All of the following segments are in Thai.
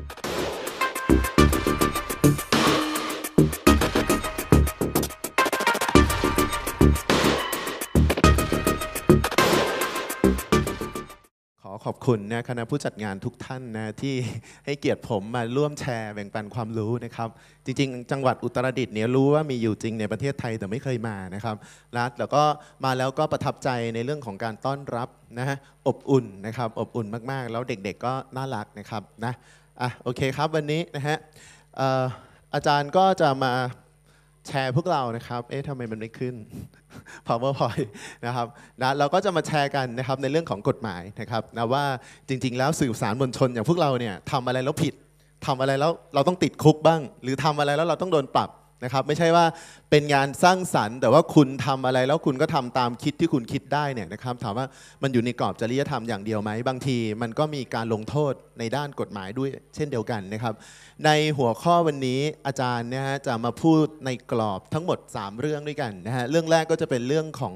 ขอขอบคุณนะคณะผู้จัดงานทุกท่านนะที่ให้เกียรติผมมาร่วมแชร์แบ่งปันความรู้นะครับ จริงๆ จังหวัดอุตรดิตถ์เนี่ยรู้ว่ามีอยู่จริงในประเทศไทยแต่ไม่เคยมานะครับรัฐแล้วก็มาแล้วก็ประทับใจในเรื่องของการต้อนรับนะฮะอบอุ่นนะครับ อบอุ่นมากๆ แล้วเด็กๆก็น่ารักนะครับนะอ่ะโอเคครับวันนี้นะฮะอาจารย์ก็จะมาแชร์พวกเรานะครับเอ๊ะทำไมมันไม่ขึ้น PowerPoint นะครับนะเราก็จะมาแชร์กันนะครับในเรื่องของกฎหมายนะครับนะว่าจริงๆ แล้วสื่อสารมวลชนอย่างพวกเราเนี่ยทำอะไรแล้วผิดทำอะไรแล้วเราต้องติดคุกบ้าง หรือทำอะไรแล้วเราต้องโดนปรับนะครับไม่ใช่ว่าเป็นงานสร้างสรรค์ แต่ว่าคุณทำอะไรแล้วคุณก็ทำตามคิดที่คุณคิดได้เนี่ยนะครับถามว่ามันอยู่ในกรอบจริยธรรมอย่างเดียวไหมบางที มันก็มีการลงโทษในด้านกฎหมายด้วย เช่นเดียวกันนะครับในหัวข้อวันนี้อาจารย์นะฮะจะมาพูดในกรอบทั้งหมด 3 เรื่องด้วยกันนะฮะเรื่องแรกก็จะเป็นเรื่องของ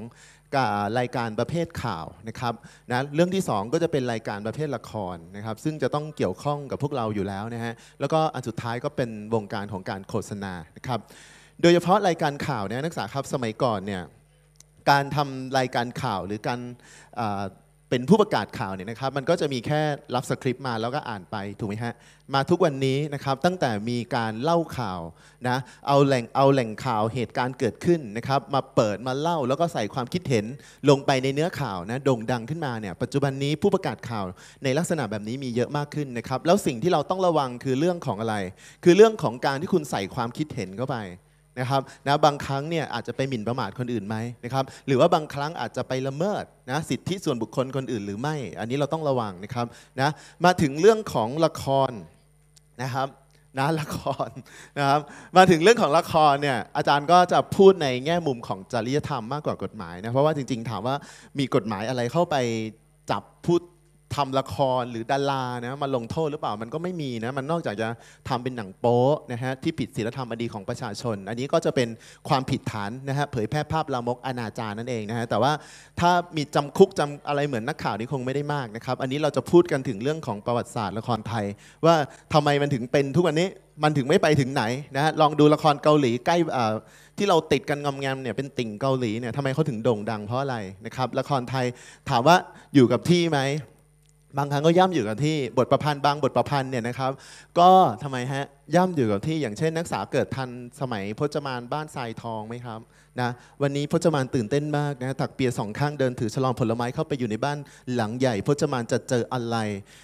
รายการประเภทข่าวนะครับนะเรื่องที่ 2 ก็จะเป็นรายการประเภทละครนะครับซึ่งจะต้องเกี่ยวข้องกับพวกเราอยู่แล้วนะฮะแล้วก็อันสุดท้ายก็เป็นวงการของการโฆษณานะครับโดยเฉพาะรายการข่าวเนี่ยนักศึกษาครับสมัยก่อนเนี่ยการทำรายการข่าวหรือการเป็นผู้ประกาศข่าวเนี่ยนะครับมันก็จะมีแค่รับสคริปต์มาแล้วก็อ่านไปถูกไหมฮะมาทุกวันนี้นะครับตั้งแต่มีการเล่าข่าวนะเอาแหล่งเอาแหล่งข่าวเหตุการณ์เกิดขึ้นนะครับมาเปิดมาเล่าแล้วก็ใส่ความคิดเห็นลงไปในเนื้อข่าวนะโด่งดังขึ้นมาเนี่ยปัจจุบันนี้ผู้ประกาศข่าวในลักษณะแบบนี้มีเยอะมากขึ้นนะครับแล้วสิ่งที่เราต้องระวังคือเรื่องของอะไร คือเรื่องของการที่คุณใส่ความคิดเห็นเข้าไปนะครับ นะบางครั้งเนี่ยอาจจะไปหมิ่นประมาทคนอื่นไหมนะครับ หรือว่าบางครั้งอาจจะไปละเมิดนะสิทธิส่วนบุคคลคนอื่นหรือไม่ อันนี้เราต้องระวังนะครับ นะ มาถึงเรื่องของละครนะครับนะละครนะครับ มาถึงเรื่องของละครเนี่ยอาจารย์ก็จะพูดในแง่มุมของจริยธรรมมากกว่ากฎหมาย นะ เพราะว่าจริงๆ ถามว่ามีกฎหมายอะไรเข้าไปจับพูดทำละครหรือดารานะมาลงโทษหรือเปล่ามันก็ไม่มีนะมันนอกจากจะทำเป็นหนังโป๊นะฮะที่ผิดศีลธรรมอดีของประชาชน อันนี้ก็จะเป็นความผิดฐานนะฮะเผยแพร่ภาพลามกอนาจารนั่นเองนะฮะแต่ว่าถ้ามีจำคุกจำอะไรเหมือนนักข่าวนี่คงไม่ได้มากนะครับอันนี้เราจะพูดกันถึงเรื่องของประวัติศาสตร์ละครไทย ว่าทำไมมันถึงเป็นทุกวันนี้มันถึงไม่ไปถึงไหนนะฮะลองดูละครเกาหลีใกล้ที่เราติดกันงอมแงมเนี่ยเป็นติ่งเกาหลีเนี่ยทำไมเขาถึงโด่งดัง เพราะอะไรนะครับละครไทยถามว่าอยู่กับที่ไหมบางครั้งก็ย่ำอยู่กับที่บทประพันธ์บางบทประพันธ์เนี่ยนะครับก็ทำไมฮะย่ำอยู่กับที่อย่างเช่นนักศึกษาเกิดทันสมัย พจมานบ้านทรายทองไหมครับนะวันนี้พจมานตื่นเต้นมากนะตักเปียสองข้างเดินถือฉลองผลไม้ เข้าไปอยู่ในบ้านหลังใหญ่พจมานจะเจออะไร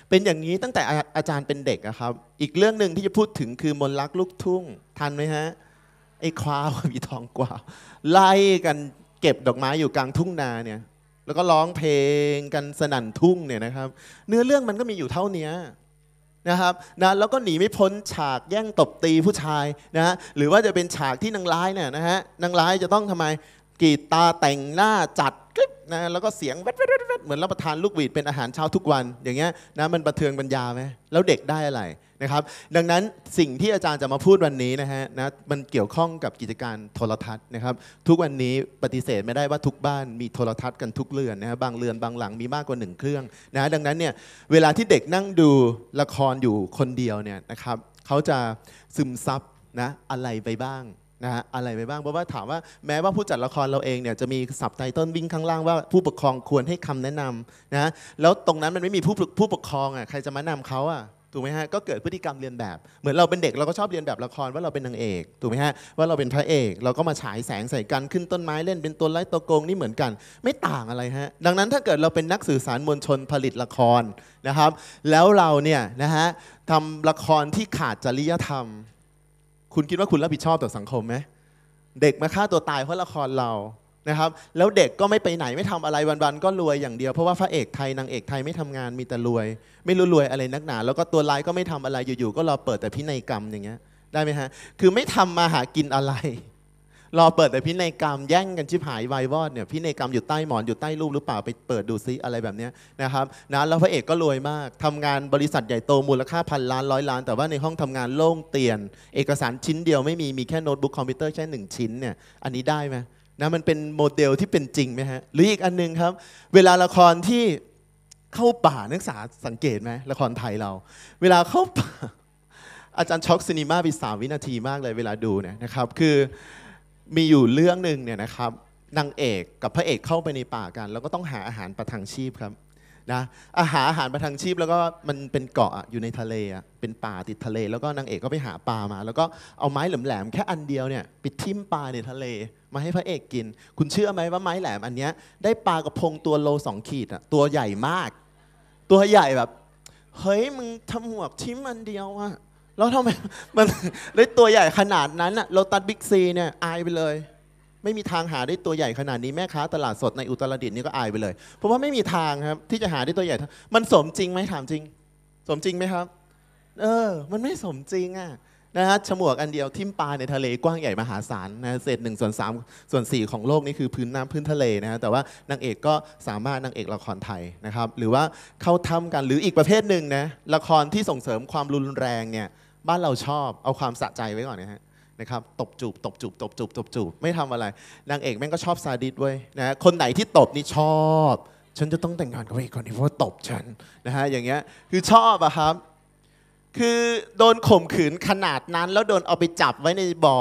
เป็นอย่างนี้ตั้งแต่อาจารย์เป็นเด็กะครับอีกเรื่องหนึ่งที่จะพูดถึงคือมนลักลูกทุ่งทันไหมฮะไอ้ควาวมีทองกว่า ไล่กันเก็บดอกไม้อยู่กลางทุ่งนาเนี่ยแล้วก็ร้องเพลงกันสนั่นทุ่งเนี่ยนะครับเนื้อเรื่องมันก็มีอยู่เท่านี้นะครับนะแล้วก็หนีไม่พ้นฉากแย่งตบตีผู้ชายนะฮะหรือว่าจะเป็นฉากที่นางร้ายเนี่ยนะฮะนางร้ายจะต้องทำไมกีดตาแต่งหน้าจัดกริบนะแล้วก็เสียงแวดแวดแวดเหมือนรับประทานลูกหวีดเป็นอาหารเช้าทุกวันอย่างเงี้ยนะมันประเทืองปัญญาไหมแล้วเด็กได้อะไรนะครับดังนั้นสิ่งที่อาจารย์จะมาพูดวันนี้นะฮะนะมันเกี่ยวข้องกับกิจการโทรทัศน์นะครับ ทุกวันนี้ปฏิเสธไม่ได้ว่าทุกบ้านมีโทรทัศน์กันทุกเรือนนะฮะบางเรือนบางหลังมีมากกว่า1เครื่องนะดังนั้นเนี่ยเวลาที่เด็กนั่งดูละครอยู่คนเดียวเนี่ยนะครับเขาจะซึมซับนะอะไรไปบ้างนะฮะอะไรไปบ้างเพราะว่าถามว่าแม้ว่าผู้จัดละครเราเองเนี่ยจะมีสับไตเติลวิ่งข้างล่างว่า ผู้ปกครองควรให้คำแนะนำนะแล้วตรงนั้นมันไม่มีผู้ผู้ปกครองอ่ะใครจะมานำเขาอ่ะถูกไหมฮะก็เกิดพฤติกรรมเรียนแบบ เหมือนเราเป็นเด็กเราก็ชอบเรียนแบบละครว่าเราเป็นนางเอกถูกไหมฮะว่าเราเป็นพระเอก เราก็มาฉายแสงใส่กันขึ้นต้นไม้เล่นเป็นตัวไล่ตัวโกงนี่เหมือนกัน ไม่ต่างอะไรฮะดังนั้นถ้าเกิดเราเป็นนักสื่อสารมวลชนผลิตละครนะครับ แล้วเราเนี่ยนะฮะทำละครที่ขาดจริยธรรม คุณคิดว่าคุณรับผิดชอบต่อสังคมไหมเด็กมาฆ่าตัวตายเพราะละครเรานะครับแล้วเด็กก็ไม่ไปไหนไม่ทำอะไรวันๆก็รวยอย่างเดียว เพราะว่าพระเอกไทยนางเอกไทยไม่ทำงานมีแต่รวย ไม่รู้รวยอะไรนักหนาแล้วก็ตัวร้ายก็ไม่ทำอะไรอยู่ๆก็รอเปิดแต่พินัยกรรมอย่างเงี้ยได้ไหมฮะคือไม่ทำมาหากินอะไรรอเปิดแต่พินัยกรรมแย่งกันชิบหายวายวอดเนี่ยพินัยกรรมอยู่ใต้หมอนอยู่ใต้รูปหรือเปล่าไปเปิดดูซิอะไรแบบนี้นะครับนะแล้วพระเอกก็รวยมาก ทำงานบริษัทใหญ่โตมูลค่าพันล้านร้อยล้านแต่ว่าในห้องทำงานโล่งเตียนเอกสารชิ้นเดียวไม่มีมีแค่โน้ตบุ๊กคอมพิวเตอร์แค่หนึ่งชิ้นเนี่ยอันนี้ได้ไหมนะมันเป็นโมเดลที่เป็นจริงไหมฮะ หรืออีกอันนึงครับ เวลาละครที่เข้าป่านักศึกษาสังเกตไหมละครไทยเรา เวลาเข้าป่าอาจารย์ช็อกซีนีมาไปสามวินาทีมากเลย เวลาดูเนี่ยนะครับ คือมีอยู่เรื่องหนึ่งเนี่ยนะครับนางเอกกับพระเอกเข้าไปในป่ากัน แล้วก็ต้องหาอาหารประทังชีพครับนะอาหารอาหารประทังชีพแล้วก็มันเป็นเกาะอยู่ในทะเลเป็นป่าติดทะเล แล้วก็นางเอกก็ไปหาปลามา แล้วก็เอาไม้แหลมๆแค่อันเดียวเนี่ยไปทิ่มปลาในทะเลมาให้พระเอกกิน คุณเชื่อไหมว่าไม้แหลมอันนี้ได้ปลากระพงตัวโลสองขีดอะตัวใหญ่มาก ตัวใหญ่แบบเฮ้ยมึงทำหัวชิ้มอันเดียวอะแล้วทำไมมันได้ตัวใหญ่ขนาดนั้นอะโลตัสบิ๊กซีเนี่ยอายไปเลย ไม่มีทางหาได้ตัวใหญ่ขนาดนี้แม่ค้าตลาดสดในอุตรดิตถ์นี่ก็อายไปเลยเพราะว่าไม่มีทางครับที่จะหาได้ตัวใหญ่ มันสมจริงไหมถามจริง สมจริงไหมครับ เออ มันไม่สมจริงอะ่ะนะฮะฉมวกอันเดียว ทิ่มปลาในทะเล กว้างใหญ่มหาศาลนะเศษหนึ่งส่วนสามส่วนสี่ของโลกนี่คือพื้นน้ำพื้นทะเลนะฮะแต่ว่านางเอกก็สามารถนางเอกละครไทยนะครับ หรือว่าเข้าทำกันหรืออีกประเภทหนึ่งนะละครที่ส่งเสริมความรุนแรงเนี่ย บ้านเราชอบเอาความสะใจไว้ก่อนนะฮะนะครับตบจูบตบจูบ ตบจูบ ตบจูบ ไม่ทำอะไร นางเอกแม่งก็ชอบซาดิสเว้ยนะคนไหนที่ตบนี่ชอบ ฉันจะต้องแต่งงานกับไอ้คนนี้เพราะตบฉันนะฮะอย่างเงี้ยคือชอบอะครับคือโดนข่มขืนขนาดนั้น แล้วโดนเอาไปจับไว้ในบ่อ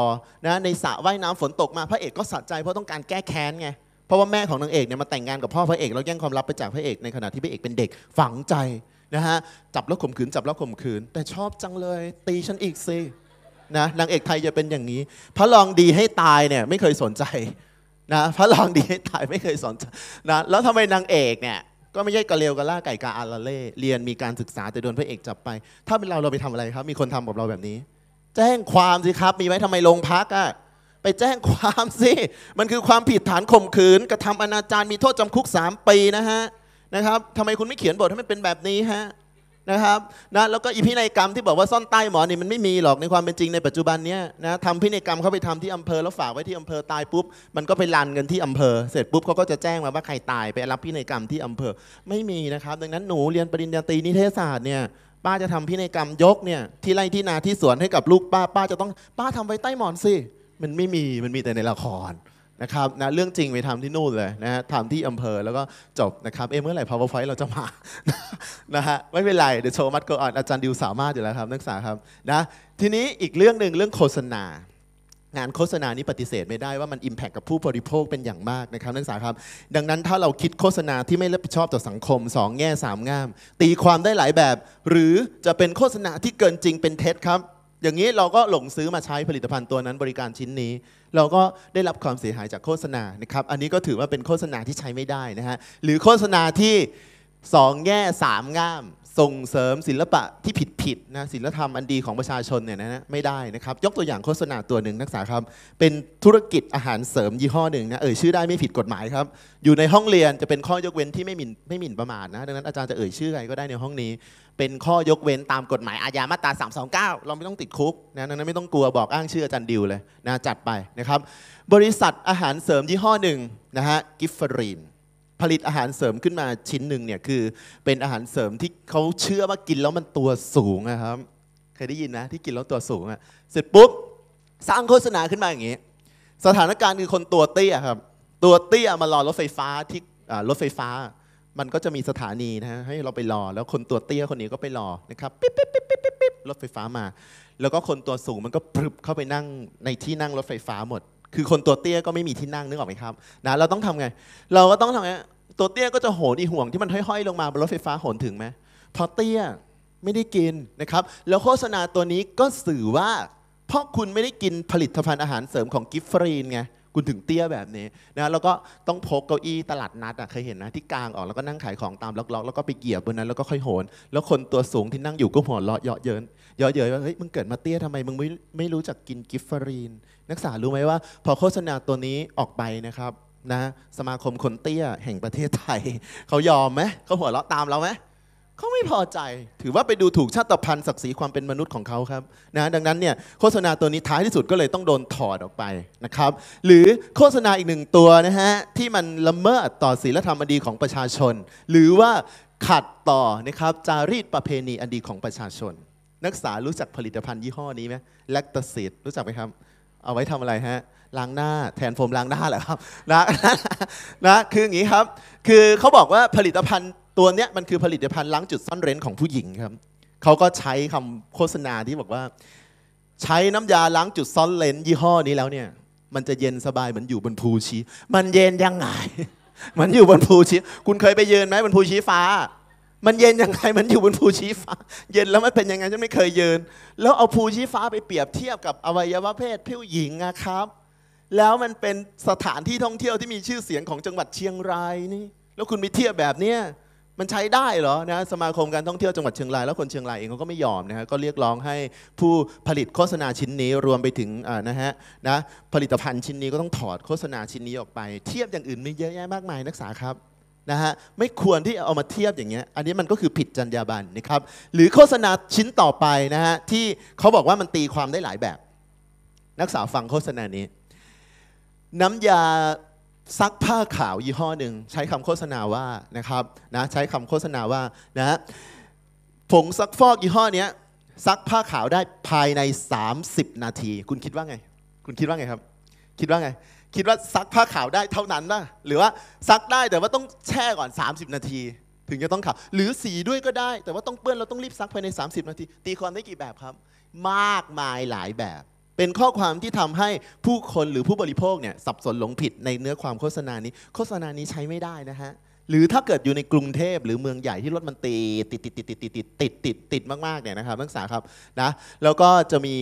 นะในสระว่ายน้ำฝนตก มาพระเอกก็สะใจเพราะต้องการแก้แค้นไงเพราะว่าแม่ของนางเอกเนี่ยมาแต่งงานกับพ่อพระเอกแล้วแย่งความลับไปจากพระเอกในขณะที่พระเอกเป็นเด็กฝังใจนะฮะจับแล้วข่มขืนจับแล้วข่มขืน แต่ชอบจังเลย ตีฉันอีกสินะนางเอกไทยจะเป็นอย่างนี้พระรองดีให้ตายเนี่ยไม่เคยสนใจนะพระรองดีให้ตายไม่เคยสนใจนะแล้วทำไมนางเอกเนี่ยก็ไม่ใช่กะเลวกะล่าไก่กาอาราเล่ เรียนมีการศึกษาแต่โดนพระเอกจับไป ถ้าเป็นเราเราไปทำอะไรครับ มีคนทำกับเราแบบนี้ แจ้งความสิครับ มีไว้ทำไมโรงพักอะไปแจ้งความสิ มันคือความผิดฐานข่มขืน กระทำอนาจาร มีโทษจำคุกสามปีนะฮะ นะครับทำไมคุณไม่เขียนบทให้มันเป็นแบบนี้ฮะนะครับ นะแล้วก็อีพินัยกรรมที่บอกว่าซ่อนใต้หมอนี่มันไม่มีหรอกในความเป็นจริงในปัจจุบันเนี้ยนะทำพินัยกรรมเขาไปทำที่อำเภอแล้วฝากไว้ที่อำเภอตายปุ๊บมันก็ไปรันกันที่อำเภอเสร็จปุ๊บเขาก็จะแจ้งมาว่าใครตายไปรับพินัยกรรมที่อำเภอไม่มีนะครับดังนั้นหนูเรียนปริญญาตรีนิเทศศาสตร์เนี่ยป้าจะทำพินัยกรรมยกเนี่ยที่ไร่ที่นาที่สวนให้กับลูกป้าป้าจะต้องป้าทำไว้ใต้หมอนสิมันไม่มีมันมีแต่ในละครนะครับนะเรื่องจริงไปทำที่นู่นเลยนะฮะทำที่อำเภอแล้วก็จบนะครับเอเมื่อไหร่ powerpoint เราจะมานะฮะไม่เป็นไรเดี๋ยวโชว์มัดก่อนอาจารย์ดิวสามารถอยู่แล้วครับนักศึกษาครับนะทีนี้อีกเรื่องหนึ่งเรื่องโฆษณา งานโฆษณานี้ปฏิเสธไม่ได้ว่ามันอิมแพคกับผู้บริโภคเป็นอย่างมากนะครับ นักศึกษาครับ ดังนั้นถ้าเราคิดโฆษณาที่ไม่รับผิดชอบต่อสังคม 2 แง่ 3ง่าม ตีความได้หลายแบบ หรือจะเป็นโฆษณาที่เกินจริงเป็นเท็จครับอย่างนี้เราก็หลงซื้อมาใช้ผลิตภัณฑ์ตัวนั้นบริการชิ้นนี้ เราก็ได้รับความเสียหายจากโฆษณานะครับ อันนี้ก็ถือว่าเป็นโฆษณาที่ใช้ไม่ได้นะฮะหรือโฆษณาที่สองแง่สามง่ามส่งเสริมศิลปะที่ผิดผิดนะศิลธรรมอันดีของประชาชนเนี่ยนะไม่ได้นะครับ ยกตัวอย่างโฆษณาตัวหนึ่งนักศึกษาครับ เป็นธุรกิจอาหารเสริมยี่ห้อหนึ่งนะเอ่ยชื่อได้ไม่ผิดกฎหมายครับ อยู่ในห้องเรียนจะเป็นข้อยกเว้นที่ไม่หมิ่นไม่หมิ่นประมาทนะดังนั้นอาจารย์จะเอ่ยชื่ออะไรก็ได้ในห้องนี้เป็นข้อยกเว้นตามกฎหมายอาญามาตรา 329 เราไม่ต้องติดคุกนะนั้นไม่ต้องกลัวบอกอ้างชื่ออาจารย์ ดิวเลยนะจัดไปนะครับ บริษัทอาหารเสริมยี่ห้อหนึ่งนะฮะกิฟฟรีนผลิตอาหารเสริมขึ้นมาชิ้นหนึ่งเนี่ยคือเป็นอาหารเสริมที่เขาเชื่อว่ากินแล้วมันตัวสูงนะครับเคยได้ยินนะ ที่กินแล้วตัวสูงอะเสร็จปุ๊บสร้างโฆษณาขึ้นมาอย่างนี้ สถานการณ์คือคนตัวเตี้ยครับตัวเตี้ยมารอรถไฟฟ้าที่รถไฟฟ้ามันก็จะมีสถานีนะฮะให้เราไปรอแล้วคนตัวเตี้ยคนนี้ก็ไปรอนะครับปิ๊บปิ๊บปิ๊บปิ๊บปิ๊บปิ๊บรถไฟฟ้ามา แล้วก็คนตัวสูงมันก็ปรึบเข้าไปนั่งในที่นั่งรถไฟฟ้าหมด คือคนตัวเตี้ยก็ไม่มีที่นั่งนึกออกไหมครับนะเราต้องทำไง เราก็ต้องทำไงตัวเตี้ยก็จะโหนอีห่วงที่มันห้อยๆลงมาบนรถไฟฟ้าโหนถึงไหมพอเตี้ยไม่ได้กินนะครับแล้วโฆษณาตัวนี้ก็สื่อว่าเพราะคุณไม่ได้กินผลิตภัณฑ์อาหารเสริมของกิฟฟรีนไงคุณถึงเตี้ยแบบนี้นะแล้วก็ต้องพกเก้าอี้ตลาดนัดอ่ะเคยเห็นนะ ที่กลางออกแล้วก็นั่งขายของตามล็อกๆแล้วก็ไปเกีียบบนนั้นแล้วก็ค่อยโหนแล้วคนตัวสูงที่นั่งอยู่ก็หัวเราะเยาะเย้นเยาะเย้ยว่าเฮ้ยมึงเกิดมาเตี้ยทำไม มึงไม่ไม่รู้จักกินกิฟฟารีนนักศึกษารู้ไหมว่า พอโฆษณาตัวนี้ออกไปนะครับนะ สมาคมคนเตี้ยแห่งประเทศไทยเขายอมไหมเขาหัวเราะตามเราไหมเขาไม่พอใจถือว่าไปดูถูกชาติพันธุ์ศักดิ์ศรีความเป็นมนุษย์ของเขาครับนะดังนั้นเนี่ยโฆษณาตัวนี้ท้ายที่สุดก็เลยต้องโดนถอดออกไปนะครับหรือโฆษณาอีกหนึ่งตัวนะฮะที่มันละเมิดต่อศีลธรรมอดีของประชาชน หรือว่าขัดต่อนะครับจารีตประเพณีอันดีของประชาชน นักศึกษารู้จักผลิตภัณฑ์ยี่ห้อนี้ไหมแลคตาซิดรู้จักไหมครับเอาไว้ทำอะไรฮะล้างหน้าแทนโฟมล้างหน้าเหรอครับนะนะคืออย่างนี้ครับ คือเขาบอกว่าผลิตภัณฑ์ตัวเนี้ยมันคือผลิตภัณฑ์ล้างจุดซ่อนเร้นของผู้หญิงครับ เขาก็ใช้คำโฆษณาที่บอกว่า ใช้น้ำยาล้างจุดซ่อนเร้นยี่ห้อนี้แล้วเนี่ย มันจะเย็นสบายเหมือนอยู่บนภูชีมันเย็นยังไง มันอยู่บนภูชี คุณเคยไปยืนไหมบนภูชีฟ้า มันเย็นยังไงมันอยู่บนภูชีฟ้า เย็นแล้วมันเป็นยังไงฉันไม่เคยยืนแล้วเอาภูชีฟ้าไปเปรียบเทียบกับอวัยวะเพศผู้หญิงนะครับ แล้วมันเป็นสถานที่ท่องเที่ยวที่มีชื่อเสียงของจังหวัดเชียงรายนี่ แล้วคุณไปเทียบแบบเนี้ยมันใช้ได้เหรอนะสมาคมการท่องเที่ยวจังหวัดเชียงรายแล้วคนเชียงรายเองเขาก็ไม่ยอมนะฮะก็เรียกร้องให้ผู้ผลิตโฆษณาชิ้นนี้รวมไปถึงนะฮะนะผลิตภัณฑ์ชิ้นนี้ก็ต้องถอดโฆษณาชิ้นนี้ออกไปเทียบอย่างอื่นมีเยอะแยะมากมายนักศึกษาครับนะฮะไม่ควรที่เอามาเทียบอย่างเงี้ยอันนี้มันก็คือผิดจรรยาบรรณนะครับหรือโฆษณาชิ้นต่อไปนะฮะที่เขาบอกว่ามันตีความได้หลายแบบนักศึกษาฟังโฆษณานี้ น้ำยาซักผ้าขาวยี่ห้อหนึ่งใช้คำโฆษณาว่านะครับนะใช้คำโฆษณาว่านะผงซักฟอกยี่ห้อนี้ซักผ้าขาวได้ภายใน 30 นาที คุณคิดว่าไง คุณคิดว่าไงครับ คิดว่าไง คิดว่าซักผ้าขาวได้เท่านั้นนะหรือว่าซักได้แต่ว่าต้องแช่ก่อน 30 นาที ถึงจะต้องขาวหรือสีด้วยก็ได้ แต่ว่าต้องเปื้อนเราต้องรีบซักภายใน 30 นาทีตีความได้กี่แบบครับ มากมายหลายแบบเป็นข้อความที่ทำให้ผู้คนหรือผู้บริโภคเนี่ยสับสนหลงผิดในเนื้อความโฆษณานี้ โฆษณานี้ใช้ไม่ได้นะฮะ หรือถ้าเกิดอยู่ในกรุงเทพหรือเมืองใหญ่ที่รถมันติดติดติดติดติดติดติดติดติดมากๆ เนี่ยนะครับนักศึกษาครับนะแล้วก็จะมี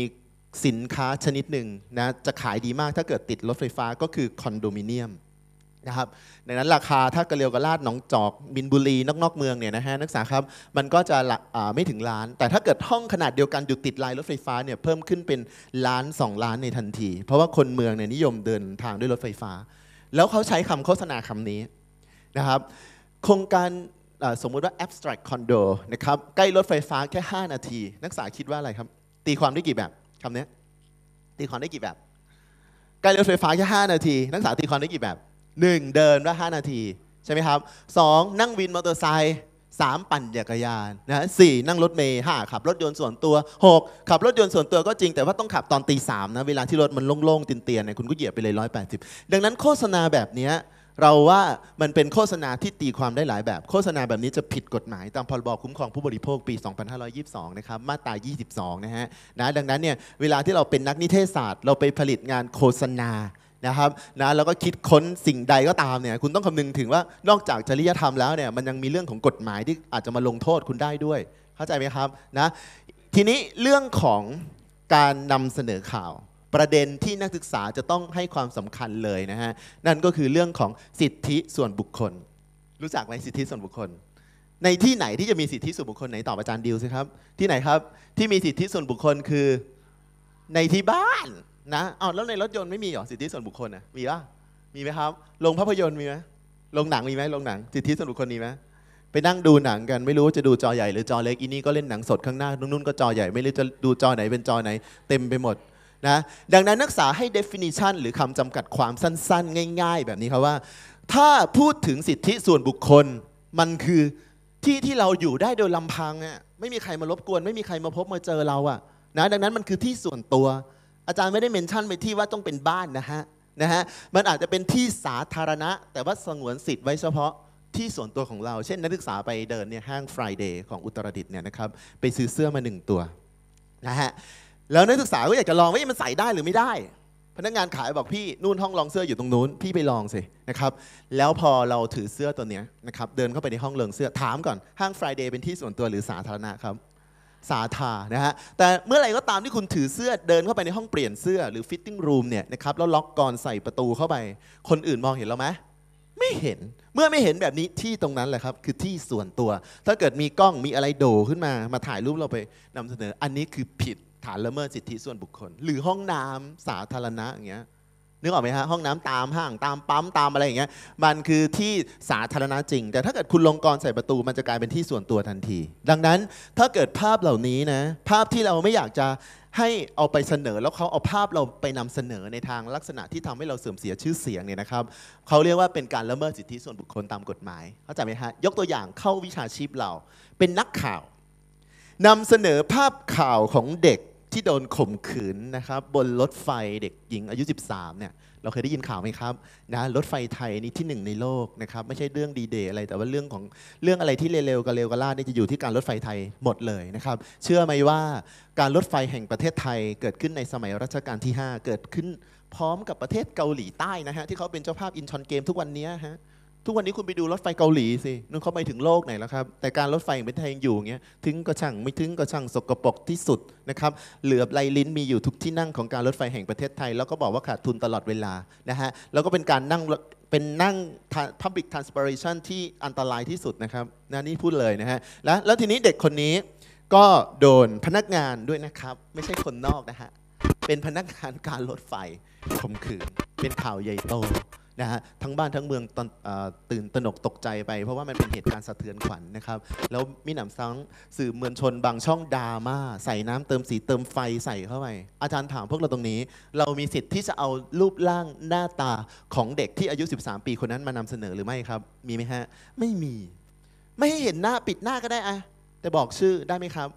สินค้าชนิดหนึ่งนะจะขายดีมากถ้าเกิดติดรถไฟฟ้าก็คือคอนโดมิเนียมนะครับดังนั้นราคาถ้ากระเรียวกระลาดหนองจอก บินบุรีนอกกเมืองเนี่ยนะฮะนักศึกษาครับ มันก็จะไม่ถึงล้าน แต่ถ้าเกิดห้องขนาดเดียวกันอยู่ติดรายรถไฟฟ้าเนี่ยเพิ่มขึ้นเป็นล้าน 2 ล้านในทันที เพราะว่าคนเมืองเนี่ยนิยมเดินทางด้วยรถไฟฟ้า แล้วเขาใช้คำโฆษณาคำนี้นะครับโครงการสมมุติว่า abstract condo นะครับใกล้รถไฟฟ้าแค่ 5 นาทีนักศึกษาคิดว่าอะไรครับตีความได้กี่แบบคำนี้ตีความได้กี่แบบใกล้รถไฟฟ้าแค่5นาทีนักศึกษาตีความได้กี่แบบ1เดินละ5นาที ใช่ไหมครับ2นั่งวินมอเตอร์ไซค์3 ปั่นจักรยานนะสนั่งรถเมล์5ขับรถยนต์ส่วนตัว 6ขับรถยนต์ส่วนตัวก็จริงแต่ว่าต้องขับตอนตีสามนะ เวลาที่รถมันโล่งๆเตียนๆเนี่ยคุณก็เหยียบไปเลย180 ดังนั้นโฆษณาแบบนี้เราว่ามันเป็นโฆษณาที่ตีความได้หลายแบบโฆษณาแบบนี้จะผิดกฎหมาย ตามพรบคุ้มครองผู้บริโภคปี2522นะครับมาตรา22นะฮะนะดังนั้นเนี่ยเวลาที่เราเป็นนักนิเทศศาสตร์ เราไปผลิตงานโฆษณานะครับนะแล้วก็คิดค้นสิ่งใดก็ตามเนี่ยคุณต้องคำนึงถึงว่านอกจากจริยธรรมแล้วเนี่ยมันยังมีเรื่องของกฎหมายที่อาจจะมาลงโทษคุณได้ด้วย เข้าใจไหมครับนะทีนี้เรื่องของการนำเสนอข่าว ประเด็นที่นักศึกษาจะต้องให้ความสำคัญเลยนะฮะนั่นก็คือเรื่องของสิทธิส่วนบุคคลรู้จักไหมสิทธิส่วนบุคคล ในที่ไหนที่จะมีสิทธิส่วนบุคคลไหนตอบอาจารย์ดิวสิครับที่ไหนครับที่มีสิทธิส่วนบุคคลคือในที่บ้านนะเอาแล้วในรถยนต์ไม่มีหรอ สิทธิส่วนบุคคลนะมีป่ะมีไหมครับโรงภาพยนตร์มีไหมโรงหนังมีไหมโรงหนังสิทธิส่วนบุคคลมีไหมไปนั่งดูหนังกันไม่รู้จะดูจอใหญ่หรือจอเล็กอีนี่ก็เล่นหนังสดข้างหน้านุ่นก็จอใหญ่ไม่รู้จะดูจอไหนเป็นจอไหน เต็มไปหมดนะดังนั้นนักศึกษาให้ definition หรือคำจำกัดความสั้นๆง่าย ๆ แบบนี้ครับว่า ถ้าพูดถึงสิทธิส่วนบุคคล มันคือที่ที่เราอยู่ได้โดยลำพังอ่ะไม่มีใครมารบกวน ไม่มีใครมาพบมาเจอเราอ่ะนะดังนั้นมันคือที่ส่วนตัวอาจารย์ไม่ได้เมนชั่นไปที่ว่าต้องเป็นบ้านนะฮะนะฮะมันอาจจะเป็นที่สาธารณะ แต่ว่าสงวนสิทธิ์ไว้เฉพาะที่ส่วนตัวของเรา เช่นนักศึกษาไปเดินเนี่ยห้าง Friday ของอุตรดิตถ์เนี่ยนะครับไปซื้อเสื้อมาหนึ่งตัวนะฮะแล้วนักศึกษาก็อยากจะลองว่ามันใส่ได้หรือไม่ได้พนักงานขายบอกพี่ นู่นห้องลองเสื้ออยู่ตรงนู้นพี่ไปลองสินะครับ แล้วพอเราถือเสื้อตัวเนี้ยนะครับเดินเข้าไปในห้องเลงเสื้อถามก่อนห้าง Friday เป็นที่ส่วนตัวหรือสาธารณะครับสาธา นะฮะ แต่เมื่อไหร่ก็ตามที่คุณถือเสื้อเดินเข้าไปในห้องเปลี่ยนเสื้อ หรือฟิตติ้งรูมเนี่ยนะครับ แล้วล็อกกอนใส่ประตูเข้าไป คนอื่นมองเห็นแล้วไหม ไม่เห็น เมื่อไม่เห็นแบบนี้ที่ตรงนั้นแหละครับ คือที่ส่วนตัว ถ้าเกิดมีกล้องมีอะไรโดขึ้นมา มาถ่ายรูปเราไปนำเสนอ อันนี้คือผิดฐานละเมิดสิทธิส่วนบุคคล หรือห้องน้ำสาธารณะอย่างเงี้ยนึกออกไหมฮะห้องน้ำตามห้างตามปั๊มตามอะไรอย่างเงี้ยมันคือที่สาธารณะจริง แต่ถ้าเกิดคุณลงกรใส่ประตูมันจะกลายเป็นที่ส่วนตัวทันที ดังนั้นถ้าเกิดภาพเหล่านี้นะภาพที่เราไม่อยากจะให้เอาไปเสนอแล้วเขาเอาภาพเราไปนำเสนอในทางลักษณะที่ทำให้เราเสื่อมเสียชื่อเสียงเนี่ยนะครับเขาเรียกว่าเป็นการละเมิดสิทธิส่วนบุคคลตามกฎหมายเข้าใจไหมฮะยกตัวอย่างเข้าวิชาชีพเราเป็นนักข่าว นำเสนอภาพข่าวของเด็กที่โดนข่มขืนนะครับบนรถไฟเด็กหญิงอายุ 13เนี่ยเราเคยได้ยินข่าวไหมครับนะรถไฟไทยนี่ที่หนึ่งในโลกนะครับไม่ใช่เรื่องดีเดย์อะไรแต่ว่าเรื่องของเรื่องอะไรที่เร็วๆกับเร็วกับล่าเนี่ยจะอยู่ที่การรถไฟไทยหมดเลยนะครับเชื่อไหมว่าการรถไฟแห่งประเทศไทยเกิดขึ้นในสมัยรัชกาลที่ 5 เกิดขึ้นพร้อมกับประเทศเกาหลีใต้นะฮะที่เขาเป็นเจ้าภาพอินชอนเกมทุกวันนี้ฮะทุกวันนี้คุณไปดูรถไฟเกาหลีสิ นึกเขาไปถึงโลกไหนแล้วครับ แต่การรถไฟของประเทศไทยยังอยู่เงี้ย ถึงก็ช่างไม่ถึงก็ช่างสกปรกที่สุดนะครับ เหลือบไรลิ้นมีอยู่ทุกที่นั่งของการรถไฟแห่งประเทศไทย แล้วก็บอกว่าขาดทุนตลอดเวลานะฮะ แล้วก็เป็นการนั่งเป็นนั่ง Public Transportation ที่อันตรายที่สุดนะครับนะนี่พูดเลยนะฮะแล้วแล้วทีนี้เด็กคนนี้ก็โดนพนักงานด้วยนะครับ ไม่ใช่คนนอกนะฮะ เป็นพนักงานการรถไฟข่มขืนเป็นข่าวใหญ่โตนะฮะทั้งบ้านทั้งเมืองตอนอตื่นตระหนกตกใจไป เพราะว่ามันเป็นเหตุการณ์สะเทือนขวัญนะครับ แล้วมิหนำซ้ำสื่อมวลชนบางช่องดราม่าใส่น้ำเติมสีเติมไฟใส่เข้าไป อาจารย์ถามพวกเราตรงนี้ เรามีสิทธิ์ที่จะเอารูปร่างหน้าตาของเด็กที่อายุ 13 ปีคนนั้นมานำเสนอหรือไม่ครับมีไหมฮะไม่มีไม่ให้เห็นหน้าปิดหน้าก็ได้อะแต่บอกชื่อได้ไหมครับ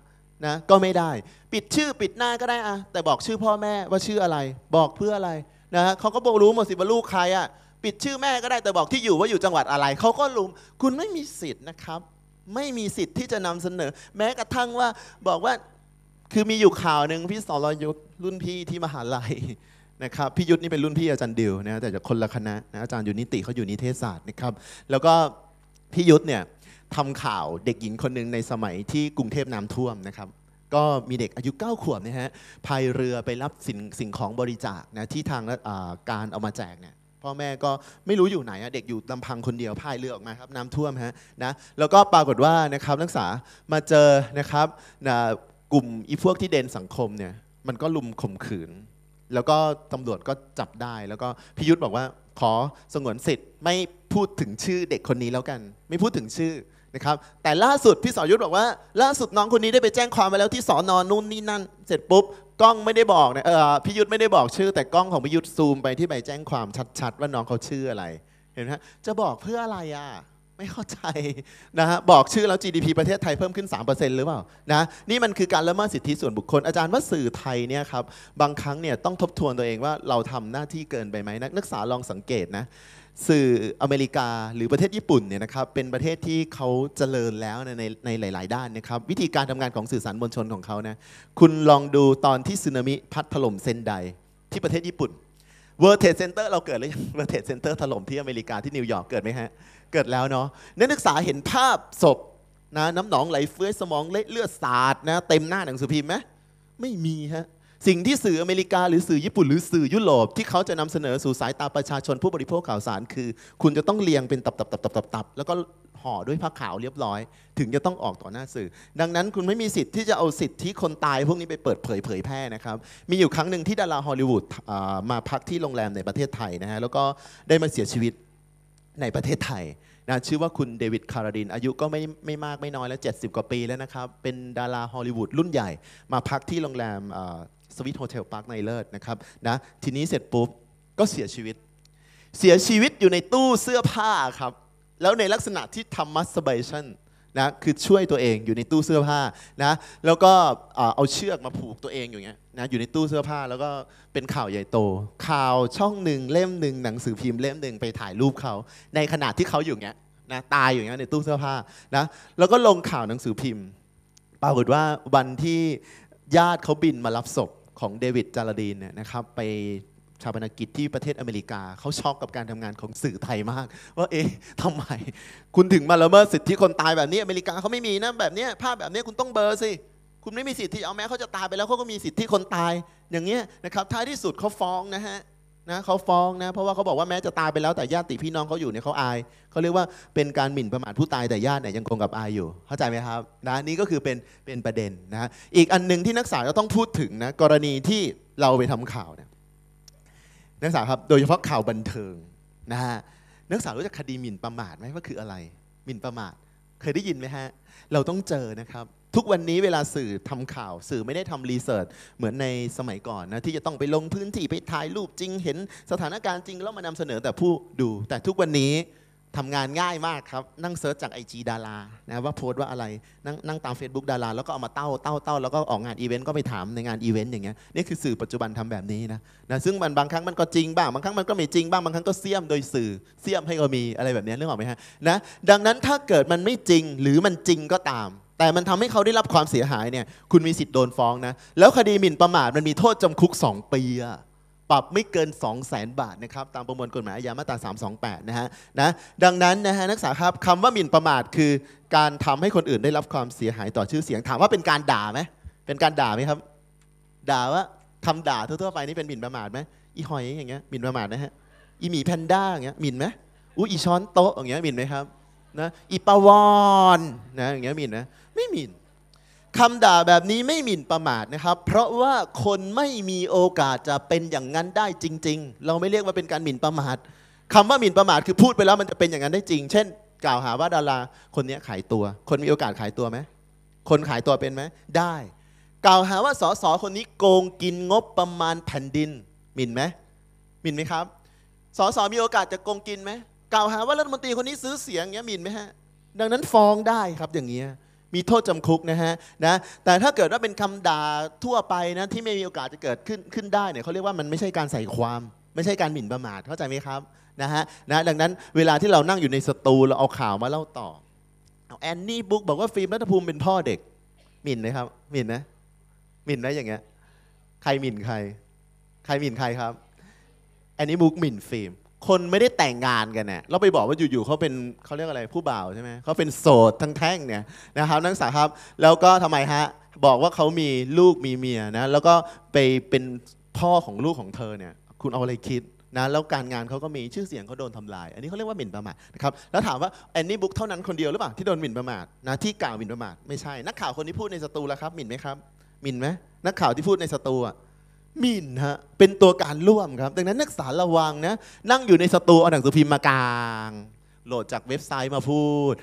นะก็ไม่ได้ปิดชื่อปิดหน้าก็ได้อะแต่บอกชื่อพ่อแม่ว่าชื่ออะไร บอกเพื่ออะไรนะฮะเขาก็บอกรู้หมดสิว่าลูกใครอะปิดชื่อแม่ก็ได้แต่บอกที่อยู่ว่าอยู่จังหวัดอะไรเขาก็รู้คุณไม่มีสิทธิ์นะครับ ไม่มีสิทธิ์ที่จะนำเสนอ แม้กระทั่งว่าบอกว่าคือมีอยู่ข่าวหนึ่งพี่สรยุทธ์รุ่นพี่ที่มหาลัยนะครับพี่ยุทธนี่เป็นรุ่นพี่อาจารย์ดิวนะแต่จากคนละคณะนะอาจารย์อยู่นิติเขาอยู่นิเทศศาสตร์นะครับ แล้วก็พี่ยุทธเนี่ยทำข่าวเด็กหญิงคนหนึ่งในสมัยที่กรุงเทพน้ำท่วมนะครับ ก็มีเด็กอายุ9ขวบนะฮะพายเรือไปรับสิ่งสิ่งของบริจาคนะที่ทางการเอามาแจกเนี่ยพ่อแม่ก็ไม่รู้อยู่ไหนเด็กอยู่ลำพังคนเดียวพายเรือออกมาครับน้ำท่วมฮะนะแล้วก็ปรากฏว่านะครับนักศึกษามาเจอนะครับนะกลุ่มอีพวกที่เดินสังคมเนี่ยมันก็ลุมข่มขืน แล้วก็ตำรวจก็จับได้แล้วก็พิยุทธ์บอกว่า ขอสงวนสิทธิ์ไม่พูดถึงชื่อเด็กคนนี้แล้วกัน ไม่พูดถึงชื่อนะครับแต่ล่าสุดพี่สอยุทธบอกว่า ล่าสุดน้องคนนี้ได้ไปแจ้งความไปแล้วที่สอนอนนู่นนี่นั่นเสร็จปุ๊บกล้องไม่ได้บอกนะเออพิยุทธไม่ได้บอกชื่อ แต่กล้องของพิยุทธซูมไปที่ใบแจ้งความชัดๆ ว่าน้องเขาชื่ออะไรเห็นไหมจะบอกเพื่ออะไรอ่ะไม่เข้าใจนะฮะบอกชื่อแล้ว GDP ประเทศไทยเพิ่มขึ้น 3%หรือเปล่านะนี่มันคือการละเมิดสิทธิส่วนบุคคลอาจารย์ว่าสื่อไทยเนี่ยครับบางครั้งเนี่ยต้องทบทวนตัวเองว่าเราทำหน้าที่เกินไปไหมนักศึกษาลองสังเกตนะสื่ออเมริกาหรือประเทศญี่ปุ่นเนี่ยนะครับเป็นประเทศที่เขาเจริญแล้วในในในหลายๆด้านนะครับ วิธีการทำงานของสื่อสารมวลชนของเขานะคุณลองดูตอนที่สึนามิพัดถล่มเซนไดที่ประเทศญี่ปุ่นเวิร์ดเทสเซ็นเตอร์เราเกิดหรือยังเวิร์ดเทสเซ็นเตอร์ถล่มที่อเมริกาที่นิวยอร์กเกิดไหมฮะเกิดแล้วเนาะนักศึกษาเห็นภาพศพนะน้ำหนองไหลเฟื้อยสมองเละเลือดสาดนะเต็มหน้าหนังสือพิมพ์ไหมไม่มีฮะสิ่งที่สื่ออเมริกาหรือสื่อญี่ปุ่นหรือสื่อยุโรปที่เขาจะนำเสนอสู่สายตาประชาชนผู้บริโภคข่าวสารคือคุณจะต้องเรียงเป็นตับตตตััับบบตับแล้วก็ห่อด้วยผ้าขาวเรียบร้อย ถึงจะต้องออกต่อหน้าสื่อ ดังนั้นคุณไม่มีสิทธิ์ที่จะเอาสิทธิ์ที่คนตายพวกนี้ไปเปิดเผยเผยแพร่นะครับมีอยู่ครั้งหนึ่งที่ดาราฮอลลีวูดมาพักที่โรงแรมในประเทศไทยนะฮะแล้วก็ได้มาเสียชีวิตในประเทศไทยนะชื่อว่าคุณเดวิดคาราดิน อายุก็ไม่ไม่มากไม่น้อยแล้ว 70 กว่าปีแล้วนะครับเป็นดาราฮอลลีวูดรุ่นใหญ่มาพักที่โรงแรมสวิตโฮเทลพาร์คในเลิศนะครับนะทีนี้เสร็จปุ๊บก็เสียชีวิต เสียชีวิตอยู่ในตู้เสื้อผ้าครับแล้วในลักษณะที่ทำมัสเบชันนะคือช่วยตัวเองอยู่ในตู้เสื้อผ้านะแล้วก็เอาเชือกมาผูกตัวเองอย่างเงี้ยนะอยู่ในตู้เสื้อผ้าแล้วก็เป็นข่าวใหญ่โต ข่าวช่องหนึ่งเล่มหนึ่งหนังสือพิมพ์เล่มหนึ่งไปถ่ายรูปเขา ในขณะที่เขาอยู่เงี้ยนะตายอยู่เงี้ยในตู้เสื้อผ้านะแล้วก็ลงข่าวหนังสือพิมพ์ปรากฏว่าวันที่ญาติเขาบินมารับศพของเดวิด จาราดีนเนี่ยนะครับ ไปชาวพนกิจที่ประเทศอเมริกาเขาช็อกกับการทำงานของสื่อไทยมาก ว่าเอ๊ะทำไม คุณถึงมาละเมิดสิทธิคนตายแบบนี้อเมริกาเขาไม่มีนะ แบบนี้ ภาพแบบนี้คุณต้องเบอร์สิ คุณไม่มีสิทธิเอาแม้เขาจะตายไปแล้วเขาก็มีสิทธิคนตายอย่างเงี้ยนะครับท้ายที่สุดเขาฟ้องนะฮะนะเขาฟ้องนะเพราะว่าเขาบอกว่าแม้จะตายไปแล้วแต่ญาติพี่น้องเขาอยู่เนี่ยเขาอายเขาเรียกว่าเป็นการหมิ่นประมาทผู้ตายแต่ญาติเนี่ยยังคงกับอายอยู่เข้าใจไหมครับนะนี่ก็คือเป็นเป็นประเด็นนะอีกอันหนึ่งที่นักศึกษาต้องพูดถึงนะกรณีที่เราไปทำข่าวเนี่ยนักศึกษาครับโดยเฉพาะข่าวบันเทิงนะฮะนักศึกษารู้จักคดีหมิ่นประมาทไหมว่าคืออะไร หมิ่นประมาท เคยได้ยินไหมฮะ เราต้องเจอนะครับทุกวันนี้เวลาสื่อทำข่าว สื่อไม่ได้ทำรีเสิร์ชเหมือนในสมัยก่อนนะที่จะต้องไปลงพื้นที่ ไปถ่ายรูปจริง เห็นสถานการณ์จริงแล้วมานำเสนอแต่ผู้ดู แต่ทุกวันนี้ทำงานง่ายมากครับนั่งเซิร์ชจากไอจีดารานะว่าโพสต์ว่าอะไรนั่งนั่งตาม Facebook ดาราแล้วก็เอามาเต้าเต้าเต้าแล้วก็ออกงานอีเวนต์ก็ไปถามในงานอีเวนต์อย่างเงี้ยนี่คือสื่อปัจจุบันทำแบบนี้นะนะซึ่งมันบางครั้งมันก็จริงบ้างบางครั้งมันก็ไม่จริงบ้างบางครั้งก็เสียมโดยสื่อเสียมให้ก็มี อะไรแบบนี้เรื่องออกไหมฮะนะดังนั้นถ้าเกิดมันไม่จริงหรือมันจริงก็ตามแต่มันทำให้เขาได้รับความเสียหายเนี่ย คุณมีสิทธิ์โดนฟ้องนะ แล้วคดีหมิ่นประมาทมันมีโทษจำคุก 2ปี ปรับไม่เกิน 2 0 0แสนบาทนะครับ ตามประมวลกฎหมายอาญามาตรา328นะฮะ นะ ดังนั้นนะฮะนักศึกษาครับคำว่าหมิ่นประมาทคือการทำให้คนอื่นได้รับความเสียหายต่อชื่อเสียงถามว่าเป็นการด่าไหมเป็นการด่าไหมครับ ด่าว่าคำด่าทั่วๆไปนี่เป็นหมิ่นประมาทไหมอีหอยอย่างเงี้ย หมิ่นประมาทนะฮะ อีหมีแพนด้าอย่างเงี้ย หมิ่นไหมอู้อีช้อนโต๊ะอย่างเงี้ย หมิ่นไหมครับนะอีปวอนนะอย่างเงี้ยมินนะไม่มินคำด่าแบบนี้ไม่หมิ่นประมาทนะครับ เพราะว่าคนไม่มีโอกาสจะเป็นอย่างนั้นได้จริง ๆ เราไม่เรียกว่าเป็นการหมิ่นประมาทคำว่าหมิ่นประมาทคือพูดไปแล้วมันจะเป็นอย่างนั้นได้จริง เช่น กล่าวหาว่าดาราคนนี้ขายตัว คนมีโอกาสขายตัวไหมคนขายตัวเป็นไหมได้ กล่าวหาว่าสสคนนี้โกงกินงบประมาณแผ่นดินหมิ่นไหมหมิ่นไหมครับสสมีโอกาสจะโกงกินไหมกล่าวหาว่ารัฐมนตรีคนนี้ซื้อเสียงเงี้ยมินไหมฮะดังนั้นฟ้องได้ครับอย่างเงี้ยมีโทษจำคุกนะฮะนะแต่ถ้าเกิดว่าเป็นคำด่าทั่วไปนะที่ไม่มีโอกาสจะเกิดขึ้นขึ้นได้เนี่ยเขาเรียกว่ามันไม่ใช่การใส่ความ ไม่ใช่การหมิ่นประมาทเข้าใจไหมครับนะฮะนะดังนั้นเวลาที่เรานั่งอยู่ในสตูเราเอาข่าวมาเล่าต่อเอาแอนนี่บุ๊กบอกว่าฟิล์มรัฐภูมิเป็นพ่อเด็กหมิ่นไหมครับหมิ่นนะหมิ่นนะอย่างเงี้ยใครหมิ่นใคร ใครหมิ่นใครครับแอนนี่บุ๊กหมิ่นฟิล์มคนไม่ได้แต่งงานกันเนี่ยเราไปบอกว่าอยู่ๆเขาเป็นเขาเรียกอะไรผู้บ่าวใช่ไหมเขาเป็นโสดทั้งแท่งเนี่ยนะครับนักศึกษาครับ แล้วก็ทำไมฮะบอกว่าเขามีลูกมีเมียนะ แล้วก็ไปเป็นพ่อของลูกของเธอเนี่ย คุณเอาอะไรคิดนะ แล้วการงานเขาก็มีชื่อเสียงเขาโดนทำลาย อันนี้เขาเรียกว่าหมิ่นประมาทนะครับ แล้วถามว่าแอนนี่บุ๊กเท่านั้นคนเดียวหรือเปล่าที่โดนหมิ่นประมาทนะที่กล่าวหมิ่นประมาทไม่ใช่ นักข่าวคนที่พูดในสตูแล้วครับหมิ่นไหมครับหมิ่นไหมนักข่าวที่พูดในสตูอ่ะมินฮะเป็นตัวการร่วมครับดังนั้นนักศึกษาระวังนะนั่งอยู่ในสตูเอาหนังสือพิมพ์มากลาง โหลดจากเว็บไซต์มาพูด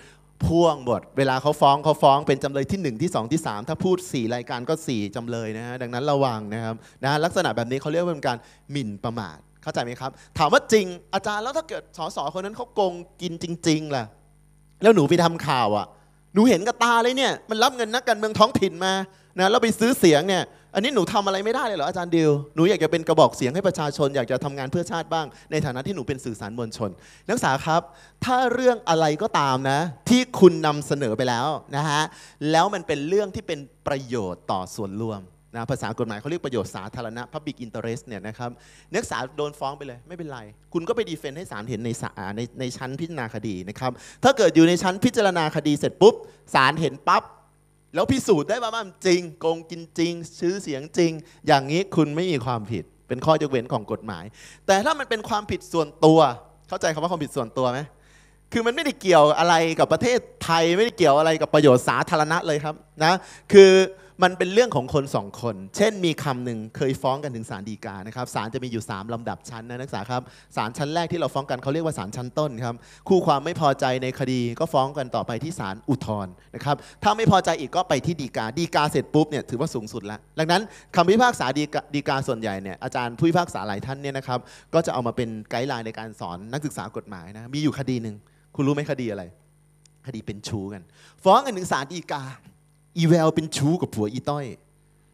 พ่วงบท เวลาเขาฟ้องเขาฟ้องเป็นจำเลยที่1ที่ 2 ที่ 3 ถ้าพูด 4 รายการก็ 4 จำเลยนะฮะดังนั้นระวังนะครับนะลักษณะแบบนี้เขาเรียกว่าเป็นการหมิ่นประมาท เข้าใจไหมครับ ถามว่าจริง อาจารย์แล้วถ้าเกิดสสคนนั้นเขาโกงกินจริงๆล่ะแล้วหนูไปทำข่าวอะ่ะหนูเห็นกับตาเลยเนี่ยมันรับเงินนักการเมืองท้องถิ่นมานะแล้วไปซื้อเสียงเนี่ยอันนี้หนูทำอะไรไม่ได้เลยเหรอ อาจารย์ดิวหนูอยากจะเป็นกระบอกเสียงให้ประชาชนอยากจะทำงานเพื่อชาติบ้าง ในฐานะที่หนูเป็นสื่อสารมวลชน นักศึกษาครับ ถ้าเรื่องอะไรก็ตามนะ ที่คุณนำเสนอไปแล้วนะฮะแล้วมันเป็นเรื่องที่เป็นประโยชน์ต่อส่วนรวมนะภาษากฎหมายเขาเรียกประโยชน์สาธารณะ public interest เนี่ยนะครับนักศึกษาโดนฟ้องไปเลยไม่เป็นไร คุณก็ไปดีเฟนต์ให้ศาลเห็นในศาลในในชั้นพิจารณาคดีนะครับถ้าเกิดอยู่ในชั้นพิจารณาคดีเสร็จปุ๊บศาลเห็นปั๊บแล้วพิสูจน์ได้ว่ามันจริงโกงกินจริงซื้อเสียงจริง อย่างนี้คุณไม่มีความผิด เป็นข้อยกเว้นของกฎหมาย แต่ถ้ามันเป็นความผิดส่วนตัว เข้าใจคำว่าความผิดส่วนตัวไหมคือมันไม่ได้เกี่ยวอะไรกับประเทศไทย ไม่ได้เกี่ยวอะไรกับประโยชน์สาธารณะเลยครับ นะ คือมันเป็นเรื่องของคนสองคน เช่นมีคำหนึ่งเคยฟ้องกันถึงศาลฎีกา นะครับ ศาลจะมีอยู่3ลำดับชั้นนะนักศึกษาครับ ศาลชั้นแรกที่เราฟ้องกันเขาเรียกว่าศาลชั้นต้นครับ คู่ความไม่พอใจในคดีก็ฟ้องกันต่อไปที่ศาลอุทธรณ์นะครับ ถ้าไม่พอใจอีกก็ไปที่ฎีกา ฎีกาเสร็จปุ๊บเนี่ยถือว่าสูงสุดแล้วดังนั้นคำพิพากษาฎีกาส่วนใหญ่เนี่ยอาจารย์ผู้พิพากษาหลายท่านเนี่ยนะครับก็จะเอามาเป็นไกด์ไลน์ในการสอนนักศึกษากฎหมายนะ มีอยู่คดีหนึ่งคุณรู้ไหมคดีอะไร คดีเป็นชู้กัน ฟ้องกันถึงศาลฎีกาอีแววเป็นชู้กับผัวอีต้อย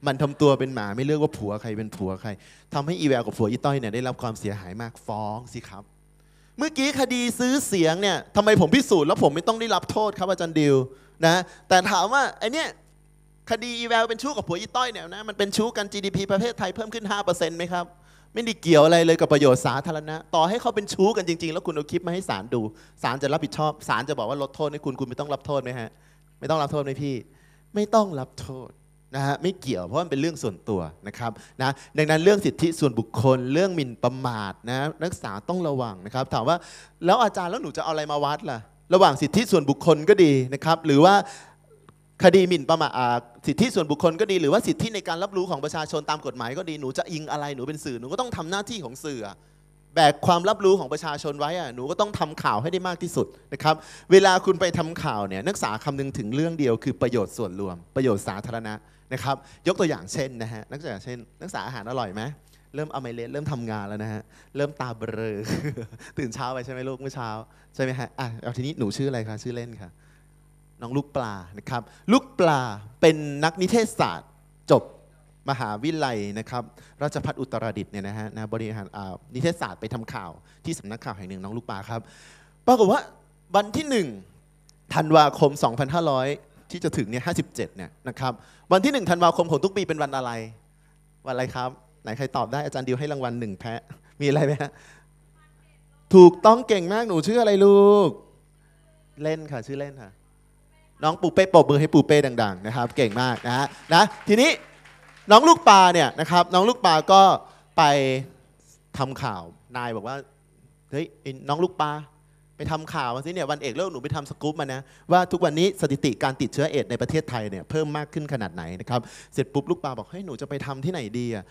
มันทำตัวเป็นหมาไม่เลือกว่าผัวใครเป็นผัวใคร ทำให้อีแววกับผัวอีต้อยเนี่ยได้รับความเสียหายมากฟ้องสิครับ เมื่อกี้คดีซื้อเสียงเนี่ยทำไมผมพิสูจน์แล้วผมไม่ต้องได้รับโทษครับอาจารย์ดิวนะ แต่ถามว่าไอเนี้ยคดีอีแววเป็นชู้กับผัวอีต้อยเนี่ยนะมันเป็นชู้กัน GDP ประเทศไทยเพิ่มขึ้น5%ไหมครับไม่ได้เกี่ยวอะไรเลยกับประโยชน์สาธารณะ ต่อให้เขาเป็นชู้กันจริงๆ แล้วคุณเอาคลิปมาให้ศาลดูศาลจะรับผิดชอบศาลจะบอกว่าลดโทษให้คุณคุณไม่ต้องรับโทษไหมฮะไม่ต้องรับโทษไหมพี่ไม่ต้องรับโทษนะฮะไม่เกี่ยวเพราะมันเป็นเรื่องส่วนตัวนะครับนะดังนั้นเรื่องสิทธิส่วนบุคคล เรื่องหมิ่นประมาทนะนักศึกษาต้องระวังนะครับถามว่าแล้วอาจารย์แล้วหนูจะเอาอะไรมาวัดล่ะระหว่างสิทธิส่วนบุคคลก็ดีนะครับหรือว่าคดีหมิ่นประมาทสิทธิส่วนบุคคลก็ดี หรือว่าสิทธิในการรับรู้ของประชาชนตามกฎหมายก็ดีหนูจะอิงอะไรหนูเป็นสื่อหนูก็ต้องทำหน้าที่ของสื่อแบกความรับรู้ของประชาชนไว้อะหนูก็ต้องทำข่าวให้ได้มากที่สุดนะครับ เวลาคุณไปทำข่าวเนี่ย นักศึกษาคำนึงถึงเรื่องเดียวคือประโยชน์ส่วนรวม ประโยชน์สาธารณะนะครับ ยกตัวอย่างเช่นนะฮะ นักศึกษาเช่นนักศึกษาอาหารอร่อยไหม เริ่มเอาไมเลสเริ่มทำงานแล้วนะฮะ เริ่มตาเบลอ ตื่นเช้าไปใช่ไหมลูกเมื่อเช้าใช่ไหมฮะอ่ะเอาทีนี้หนูชื่ออะไรคะชื่อเล่นค่ะน้องลูกปลานะครับลูกปลาเป็นนักนิเทศศาสตร์จบมหาวิทยาลัยนะครับราชพัฒอุตรดิตถ์เนี่ยนะฮะนะบริหารนิเทศศาสตร์ไปทำข่าวที่สำนักข่าว แห่งหนึ่งน้องลูกปลาครับปรากฏว่าวันที่1ธันวาคม 2500 ที่จะถึงเนี่ย57เนี่ยนะครับ วันที่1ธันวาคมของทุกปีเป็นวันอะไร วันอะไรครับ ไหนใครตอบได้อาจารย์ดิวให้รางวัลหนึ่งแพะ มีอะไรไหมฮะถูกต้องเก่งมากหนูชื่ออะไรลูก เล่นค่ะชื่อเล่นค่ะน้องปูเป้ปบมือให้ปูเป้ดัง ๆ นะครับ เก่งมากนะฮะนะทีนี้น้องลูกปลาเนี่ยนะครับน้องลูกปลาก็ไปทำข่าวนายบอกว่าเฮ้ยน้องลูกปลาไปทำข่าวมาสิเนี่ยวันเอกเลิกหนูไปทำสกู๊ปมานะว่าทุกวันนี้สถิติการติดเชื้อเอดในประเทศไทยเนี่ยเพิ่มมากขึ้นขนาดไหนนะครับเสร็จปุ๊บลูกปลาบอกเฮ้ยหนูจะไปทำที่ไหนดีอะ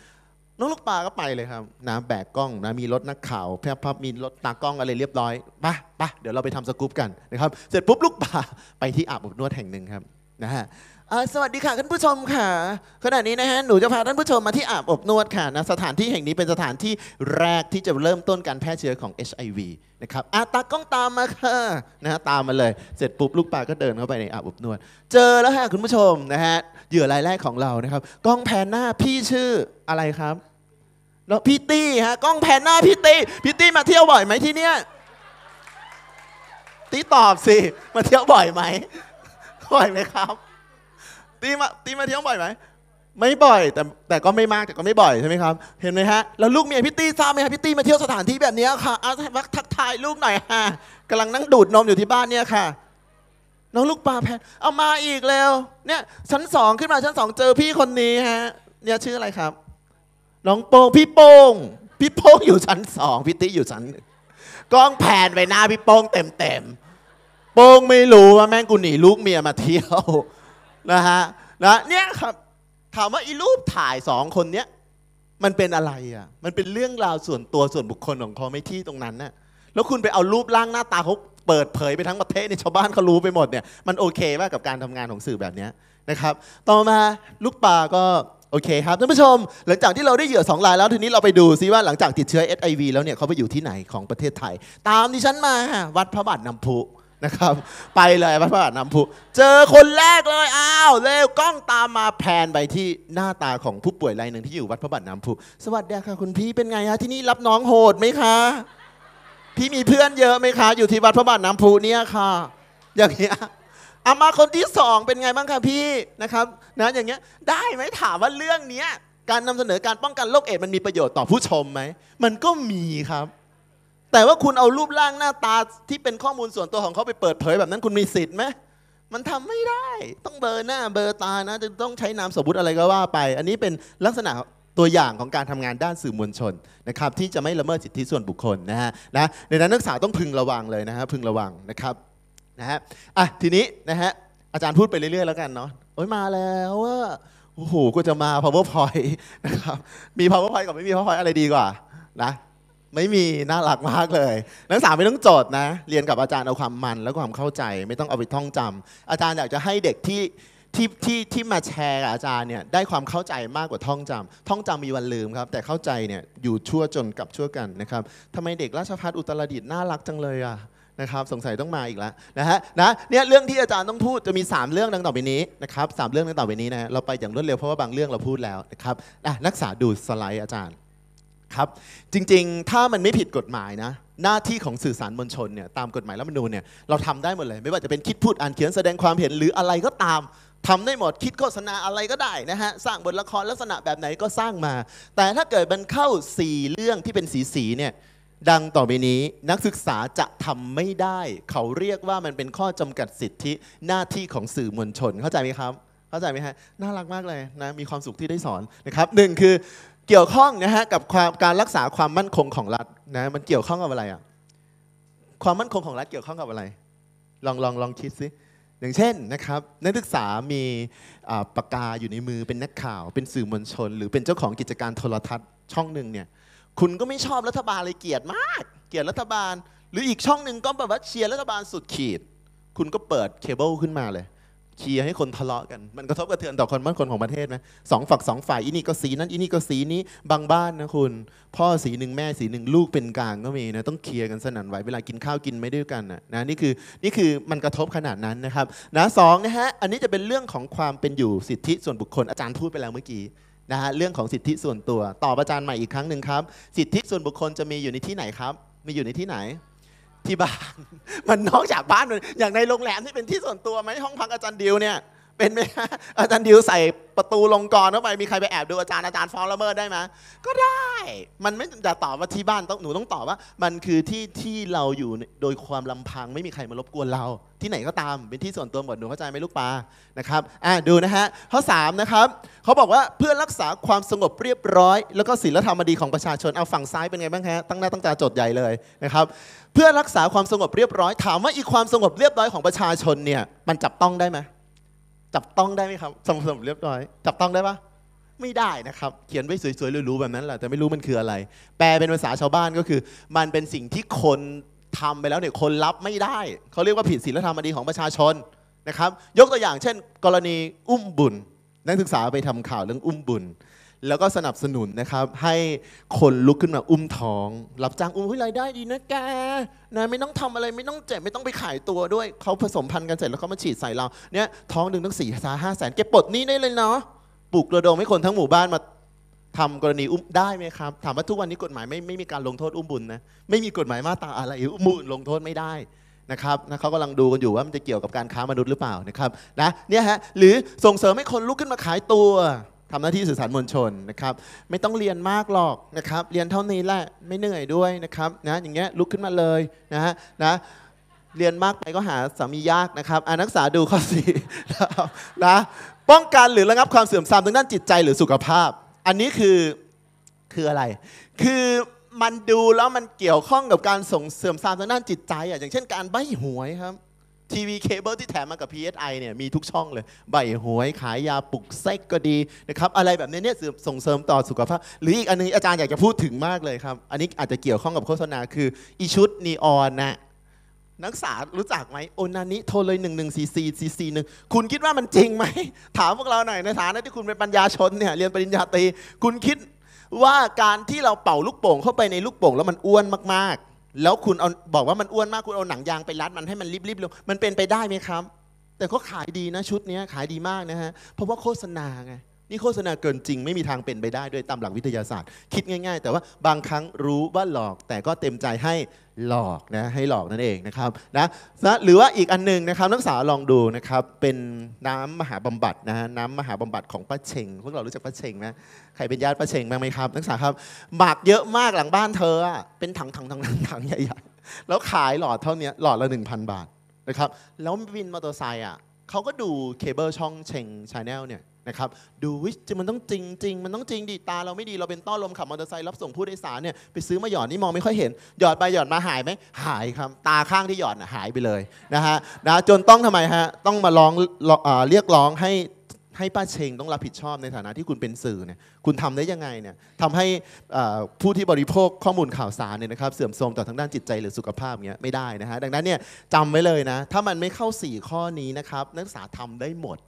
น้องลูกปลาก็ไปเลยครับนะแบกกล้องนะมีรถนักข่าวแพพับมีรถตากล้องอะไรเรียบร้อยปะปะเดี๋ยวเราไปทำสกู๊ปกันนะครับเสร็จปุ๊บลูกปลาไปที่อาบอบนวดแห่งหนึ่งครับนะฮะสวัสดีค่ะท่านผู้ชมค่ะขณะนี้นะฮะหนูจะพาท่านผู้ชมมาที่อาบอบนวดค่ะนะสถานที่แห่งนี้เป็นสถานที่แรกที่จะเริ่มต้นการแพร่เชื้อของ HIV นะครับอาตากล้องตามมาค่ะนะฮะตามมาเลย เสร็จปุ๊บ ลูกปลาก็เดินเข้าไปในอาบอบนวด เจอแล้วค่ะคุณผู้ชมนะฮะเหยื่อรายแรกของเรานะครับกล้องแผนหน้าพี่ชื่ออะไรครับแล้วพี่ตี้ฮะกล้องแผนหน้าพี่ตี้พี่ตี้มาเที่ยวบ่อยไหมที่เนี้ยตี้ตอบสิมาเที่ยวบ่อยไหมบ่อยไหมครับตีมาตีมาเที่ยวบ่อยไหม ไม่บ่อยแต่ แต่ก็ไม่มากแต่ก็ไม่บ่อยใช่ไหมครับ เห็นไหมฮะแล้วลูกเมียพี่ตีทราบไหมฮะพี่ตีมาเที่ยวสถานที่แบบนี้ค่ะอาทักทายลูกหน่อยฮะกำลังนั่งดูดนมอยู่ที่บ้านเนี่ยค่ะ น้องลูกปลาแพนเอามาอีกแล้วเนี่ยชั้นสองขึ้นมาชั้นสองเจอพี่คนนี้ฮะเนี่ยชื่ออะไรครับน้องโป้งพี่โป้งพี่โป้งอยู่ชั้นสองพี่ตีอยู่ชั้นกล้องแผนไปหน้าพี่โป้งเต็มเต็มโป้งไม่รู้ว่าแม่งกูหนีลูกเมียมาเที่ยวนะฮะนะเนี่ยครับ ถามว่าอีรูปถ่ายสองคนเนี้ยมันเป็นอะไรอ่ะ มันเป็นเรื่องราวส่วนตัวส่วนบุคคลของเขาไม่ที่ตรงนั้นน่ะแล้วคุณไปเอารูปร่างหน้าตาเขาเปิดเผยไปทั้งประเทศ ในชาวบ้านเขารู้ไปหมดเนี่ยมันโอเคว่ากับการทำงานของสื่อแบบนี้นะครับต่อมาลูกปลาก็ โอเคครับท่านผู้ชม หลังจากที่เราได้เหยื่อสองรายแล้วทีนี้เราไปดูซิว่าหลังจากติดเชื้อ SIV แล้วเนี่ยเขาไปอยู่ที่ไหนของประเทศไทย ตามดิฉันมาวัดพระบาทน้ำพุนะครับไปเลยวัดพระบาทน้ำพุเจอคนแรกเลยอ้าวเร็วกล้องตามมาแพนไปที่หน้าตาของผู้ป่วยรายหนึ่งที่อยู่วัดพระบาทน้ำพุสวัสดีค่ะคุณพี่เป็นไงฮะที่นี่รับน้องโหดไหมคะ พี่มีเพื่อนเยอะไหมคะ อยู่ที่วัดพระบาทน้ำพุเนี่ยค่ะ อย่างเงี้ยเอามาคนที่สองเป็นไงบ้างคะพี่นะครับนะอย่างเงี้ยได้ไหมถามว่าเรื่องเนี้ย การนำเสนอการป้องกันโรคเอดมันมีประโยชน์ต่อผู้ชมไหมมันก็มีครับแต่ว่าคุณเอารูปร่างหน้าตาที่เป็นข้อมูลส่วนตัวของเขาไปเปิดเผยแบบนั้นคุณมีสิทธิ์ไหมมันทำไม่ได้ต้องเบอร์หน้าเบอร์ตานะจะต้องใช้นามสมมติอะไรก็ว่าไป อันนี้เป็นลักษณะตัวอย่างของการทำงานด้านสื่อมวลชนนะครับ ที่จะไม่ละเมิดสิทธิส่วนบุคคลนะฮะนะในนั้นนักศึกษาต้องพึงระวังเลยนะฮะพึงระวังนะครับนะฮะอ่ะทีนี้นะฮะอาจารย์พูดไปเรื่อยๆแล้วกันเนาะโอ้ยมาแล้วว่าโอ้โหก็จะมา powerpoint นะครับมี powerpoint กับไม่มี powerpoint อะไรดีกว่านะไม่มีน่ารักมากเลย นักศึกษาไม่ต้องจดนะเรียนกับอาจารย์เอาความมันและความเข้าใจ ไม่ต้องเอาไปท่องจำ อาจารย์อยากจะให้เด็กที่ที่ที่ที่มาแชร์กับอาจารย์เนี่ยได้ความเข้าใจมากกว่าท่องจำ ท่องจำมีวันลืมครับแต่เข้าใจเนี่ยอยู่ชั่วจนกับชั่วกันนะครับทำไมเด็กราชพัฒอุตรดิตน่ารักจังเลยอ่ะนะครับสงสัยต้องมาอีกแล้วนะฮะนะเนี่ยเรื่องที่อาจารย์ต้องพูดจะมี 3 เรื่องดังต่อไปนี้นะครับสเรื่องดังต่อไปนี้นะเราไปอย่างรวดเร็วเพราะว่าบางเรื่องเราพูดแล้วนะครับนักศึกษาดูสไลด์อาจารย์ครับจริงๆ ถ้ามันไม่ผิดกฎหมายนะหน้าที่ของสื่อสารมวลชนเนี่ยตามกฎหมายรัฐธรรมนูญเนี่ยเราทำได้หมดเลยไม่ว่าจะเป็นคิดพูดอ่านเขียนแสดงความเห็นหรืออะไรก็ตาม ทำได้หมดคิดโฆษณาอะไรก็ได้นะฮะสร้างบทละครลักษณะแบบไหนก็สร้างมา แต่ถ้าเกิดมันเข้า 4 เรื่องที่เป็นสีสีเนี่ยดังต่อไปนี้นักศึกษาจะทำไม่ได้ เขาเรียกว่ามันเป็นข้อจำกัดสิทธิหน้าที่ของสื่อมวลชนเข้าใจไหมครับ เข้าใจไหมฮะน่ารักมากเลยนะมีความสุขที่ได้สอนนะครับหนึ่งคือเกี่ยวข้องนะฮะกับความการรักษาความมั่นคงของรัฐนะมันเกี่ยวข้องกับอะไรอ่ะความมั่นคงของรัฐเกี่ยวข้องกับอะไร ลองลองลองคิดสิอย่างเช่นนะครับนักศึกษามีปากกาอยู่ในมือเป็นนักข่าว เป็นสื่อมวลชน หรือเป็นเจ้าของกิจการโทรทัศน์ช่องหนึ่งเนี่ยคุณก็ไม่ชอบรัฐบาลเลยเกลียดมาก เกลียดรัฐบาล หรืออีกช่องหนึ่งก็แบบว่าเชียร์รัฐบาลสุดขีด คุณก็เปิดเคเบิลขึ้นมาเลยเคลียร์ให้คนทะเลาะกัน มันกระทบกระเทือนต่อคนมั่นคนของประเทศไหมสองฝักสองฝ่ายอินี่ก็สีนั้นอินี่ก็สีนี้ บางบ้านนะคุณ พ่อสีหนึ่งแม่สีหนึ่งลูกเป็นกลางก็มีนะต้องเคลียร์กันสนั่นไหวเวลากินข้าวกินไม่ด้วยกันนะนี่คือนี่คือมันกระทบขนาดนั้นนะครับนะสองนะฮะอันนี้จะเป็นเรื่องของความเป็นอยู่สิทธิส่วนบุคคลอาจารย์พูดไปแล้วเมื่อกี้นะฮะเรื่องของสิทธิส่วนตัวตอบอาจารย์ใหม่อีกครั้งหนึ่งครับสิทธิส่วนบุคคลจะมีอยู่ในที่ไหนครับมีอยู่ในที่ไหนที่บ้าน มันนอกจากบ้าน อย่างในโรงแรมที่เป็นที่ส่วนตัวไหมห้องพักอาจารย์ดิวเนี่ยเป็นไหมฮะอาจารย์ดิวใส่ประตูลงกรเข้าไปมีใครไปแอบดูอาจารย์อาจารย์ฟ้องละเมิดได้ไหมก็ได้ มันไม่จะตอบว่าที่บ้านต้องหนูต้องตอบว่า มันคือที่ที่เราอยู่โดยความลำพังไม่มีใครมารบกวนเรา ที่ไหนก็ตาม เป็นที่ส่วนตัวหมดหนูเข้าใจไหมลูกปลานะครับอ่ะดูนะฮะข้อ3นะครับเขาบอกว่าเพื่อรักษาความสงบเรียบร้อย แล้วก็ศีลธรรมดีของประชาชนเอาฝั่งซ้ายเป็นไงบ้างฮะตั้งหน้าตั้งตาจดใหญ่เลยนะครับเพื่อรักษาความสงบเรียบร้อยถามว่าอีความสงบเรียบร้อยของประชาชนเนี่ยมันจับต้องได้ไหมจับต้องได้ไหมครับ สมสมเรียบร้อย จับต้องได้ปะไม่ได้นะครับเขียนไว้สวยๆรูๆแบบนั้นแหละแต่ไม่รู้มันคืออะไร แปลเป็นภาษาชาวบ้านก็คือ มันเป็นสิ่งที่คนทำไปแล้วเนี่ยคนรับไม่ได้ เขาเรียกว่าผิดศีลธรรมดีของประชาชนนะครับยกตัวอย่างเช่นกรณีอุ้มบุญ นักศึกษาไปทำข่าวเรื่องอุ้มบุญแล้วก็สนับสนุนนะครับให้คนลุกขึ้นมาอุ้มท้องรับจ้างอุ้มเฮ้รายได้ดีนะแกนะไม่ต้องทำอะไรไม่ต้องเจ็บไม่ต้องไปขายตัวด้วยเขาผสมพันธุ์กันเสร็จแล้วเขามาฉีดใส่เราเนี่ยท้องหนึ่งต้องสี่สาห้าแสนเก็บปลดนี้ได้เลยเนาะปลุกระดมให้คนทั้งหมู่บ้านมาทำกรณีอุ้มได้ไหมครับถามว่าทุกวันนี้กฎหมายไม่ไม่มีการลงโทษอุ้มบุญนะไม่มีกฎหมายมาตราอะไร อุ้มบุญลงโทษไม่ได้นะครับนะเขากำลังดูกันอยู่ว่ามันจะเกี่ยวกับการค้ามนุษย์หรือเปล่านะครับนะเนี่ยฮะหรือส่งเสริมให้คนลุกขึ้นมาขายตัวทำหน้าที่สื่อสารมวลชนนะครับ ไม่ต้องเรียนมากหรอกนะครับ เรียนเท่านี้แหละ ไม่เหนื่อยด้วยนะครับนะอย่างเงี้ยลุกขึ้นมาเลยนะฮะนะเรียนมากไปก็หาสามียากนะครับอ่านักศึกษาดูข้อสี่นะป้องกันหรือระงับความเสื่อมทรามทางด้านจิตใจหรือสุขภาพ อันนี้คือคืออะไร คือมันดูแล้วมันเกี่ยวข้องกับการส่งเสื่อมทรามทางด้านจิตใจอ่ะอย่างเช่นการใบ้หวยครับทีวีเคเบิลที่แถมมากับ PSI เนี่ยมีทุกช่องเลย ใบหวยขายยาปลุกเซ็กก็ดีนะครับอะไรแบบนี้เนี่ยส่งเสริมต่อสุขภาพ หรืออีกอันนึงอาจารย์อยากจะพูดถึงมากเลยครับ อันนี้อาจจะเกี่ยวข้องกับโฆษณาคืออีชุดนีออนนะนักศึกษารู้จักไหมโอนานิโทรเลย1 1 4 4 4 4 1คุณคิดว่ามันจริงไหมถามพวกเราหน่อยในฐานะที่คุณเป็นปัญญาชนเนี่ยเรียนปริญญาตรีคุณคิดว่าการที่เราเป่าลูกโป่งเข้าไปในลูกโป่งแล้วมันอ้วนมากแล้วคุณเอาบอกว่ามันอ้วนมาก คุณเอาหนังยางไปรัดมันให้มันรีบๆลงมันเป็นไปได้ไหมครับ แต่ก็ขายดีนะชุดนี้ขายดีมากนะฮะเพราะว่าโฆษณาไงนี่โฆษณาเกินจริงไม่มีทางเป็นไปได้ด้วยตามหลักวิทยาศาสตร์คิดง่ายๆ แต่ว่าบางครั้งรู้ว่าหลอกแต่ก็เต็มใจให้หลอกนะให้หลอกนั่นเองนะครับนะหรือว่าอีกอันนึงนะครับนักศึกษาลองดูนะครับเป็นน้ำมหาบำบัดนะฮะน้ำมหาบำบัดของป้าเชงพวกเรารู้จักป้าเชงนะใครเป็นญาติป้าเชงบ้างไหมครับนักศึกษาครับหมากเยอะมากหลังบ้านเธอเป็นถังถังถังถังใหญ่ๆแล้วขายหลอดเท่านี้หลอดละ1,000 บาทนะครับแล้ววินมอเตอร์ไซค์อ่ะเขาก็ดูเคเบิลช่องเชงชาแนลเนี่ยนะครับดูวิมันต้องจริงจริงมันต้องจริงดิตาเราไม่ดีเราเป็นต้อลมขับมอเตอร์ไซค์รับส่งผู้โดยสารเนี่ยไปซื้อมาหยอดนี่มองไม่ค่อยเห็นหยอดไปหยอดมาหายไหมหายครับตาข้างที่หยอดหายไปเลยนะฮะนะจนต้องทำไมฮะต้องมาร้องเรียกร้องให้ให้ป้าเชงต้องรับผิดชอบในฐานะที่คุณเป็นสื่อเนี่ยคุณทำได้ยังไงเนี่ยทำให้ผู้ที่บริโภคข้อมูลข่าวสารเนี่ยนะครับเสื่อมโทรมต่อทางด้านจิตใจหรือสุขภาพเงี้ยไม่ได้นะฮะดังนั้นเนี่ยจำไว้เลยนะถ้ามันไม่เข้า4ข้อนี้นะครับนักศึกษาทำได้หมด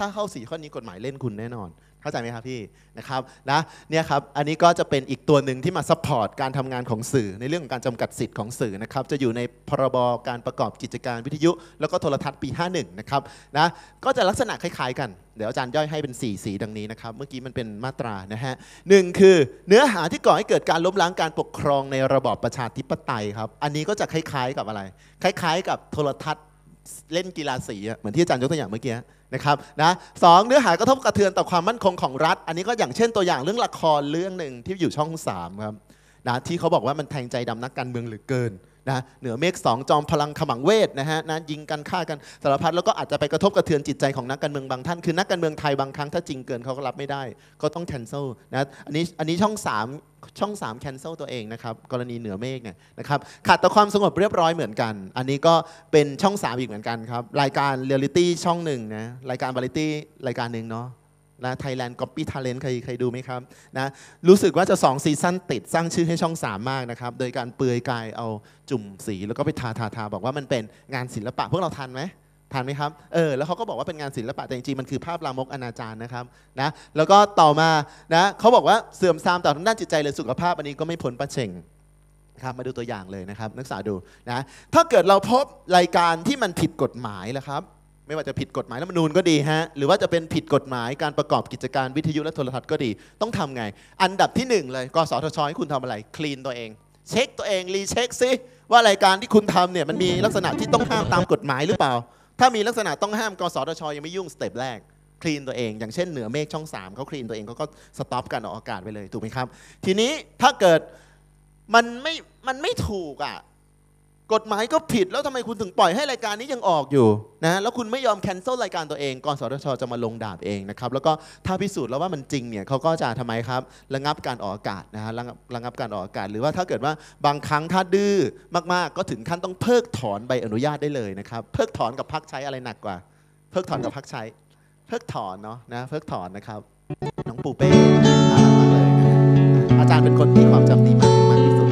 ถ้าเข้าสีข้อนี้กฎหมายเล่นคุณแน่นอน เข้าใจไหมครับพี่นะครับนะเนี่ยครับอันนี้ก็จะเป็นอีกตัวหนึ่งที่มาซัพพอร์ตการทำงานของสื่อในเรื่องของการจำกัดสิทธิ์ของสื่อนะครับจะอยู่ในพรบการประกอบกิจการวิทยุ แล้วก็โทรทัศน์ปี 51นะครับนะก็จะลักษณะคล้ายๆกัน เดี๋ยวอาจารย์ย่อยให้เป็น 4 สีดังนี้นะครับเมื่อกี้มันเป็นมาตรานะฮะหคือเนื้อหาที่ก่อให้เกิดการล้มล้างการปกครองในระบอบประชาธิปไตยครับอันนี้ก็จะคล้ายๆกับอะไร คล้าย ๆ กับโทรทัศน์เล่นกีฬาสีเหมือนที่อาจารย์ยกตัวอย่างเมื่อกี้นะครับนะสองเนื้อหากระทบกระเทือนต่อความมั่นคงของรัฐ อันนี้ก็อย่างเช่นตัวอย่างเรื่องละครเรื่องหนึ่งที่อยู่ช่อง3ครับนะที่เขาบอกว่ามันแทงใจดำนักการเมืองเหลือเกินนะเหนือเมฆสองจอมพลังขมังเวทนะฮะนะยิงกันฆ่ากันสารพัดแล้วก็อาจจะไปกระทบกระเทือนจิตใจของนักการเมืองบางท่านคือ นักการเมืองไทยบางครั้งถ้าจริงเกินเขาก็รับไม่ได้ ก็ต้องแคนเซิลนะอันนี้อันนี้ช่อง 3ช่อง 3 แคนเซิลตัวเองนะครับ กรณีเหนือเมฆเนี่ยนะครับขาดต่อความสงบเรียบร้อยเหมือนกัน อันนี้ก็เป็นช่อง 3อีกเหมือนกันครับ รายการเรียลิตี้ช่องหนึ่งนะรายการบาลิตี้รายการหนึ่งเนาะนะไทยแลนด์ก๊อปปี้ทาเลนต์ใครใครดูไหมครับนะรู้สึกว่าจะ2ซีซั่นติดสร้างชื่อให้ช่องสามากนะครับ โดยการเปลือยกายเอาจุ่มสี แล้วก็ไปทาทาทาบอกว่ามันเป็นงานศิลปะ พวกเราทันไหมทานไหมครับ เออ แล้วเขาก็บอกว่าเป็นงานศิลปะ แต่จริงๆ มันคือภาพลามกอนาจารนะครับ นะ แล้วก็ต่อมา นะเขาบอกว่าเสื่อมทรามต่อทางด้านจิตใจเลยสุขภาพอันนี้ก็ไม่พ้นประเชงครับ มาดูตัวอย่างเลยนะครับ นักศึกษาดูนะ ถ้าเกิดเราพบรายการที่มันผิดกฎหมายแล้วครับ ไม่ว่าจะผิดกฎหมายรัฐมนูญก็ดีฮะ หรือว่าจะเป็นผิดกฎหมายการประกอบกิจการวิทยุและโทรทัศน์ก็ดี ต้องทำไง อันดับที่1เลยกสทชให้คุณทำอะไร คลีนตัวเอง เช็คตัวเอง รีเช็คซิ ว่ารายการที่คุณทำเนี่ยมันมีลักษณะที่ต้องห้ามตามกฎหมายหรือเปล่าถ้ามีลักษณะต้องห้าม กสทช ยังไม่ยุ่งสเต็ปแรก คลีนตัวเอง อย่างเช่นเหนือเมฆช่อง 3เขาคลีนตัวเองเขาก็สต็อปการออกอากาศไปเลย ถูกไหมครับ ทีนี้ถ้าเกิดมันไม่มันไม่ถูกอ่ะกฎหมายก็ผิดแล้วทำไมคุณถึงปล่อยให้รายการนี้ยังออกอยู่นะแล้วคุณไม่ยอมแคนเซิลรายการตัวเองกสทชจะมาลงดาบเองนะครับแล้วก็ถ้าพิสูจน์แล้วว่ามันจริงเนี่ยเขาก็จะทำไมครับระงับการออกอากาศนะฮะระงับการออกอากาศ หรือว่าถ้าเกิดว่าบางครั้งถ้าดื้อมาก ๆ ก็ถึงขั้นต้องเพิกถอนใบอนุญาตได้เลยนะครับ เพิกถอนกับพักใช้อะไรหนักกว่า เพิกถอนกับพักใช้ เพิกถอนเนาะนะเพิกถอนนะครับน้องปูเป้น่ารักมากเลยอาจารย์เป็นคนที่ความจำดีมากที่สุด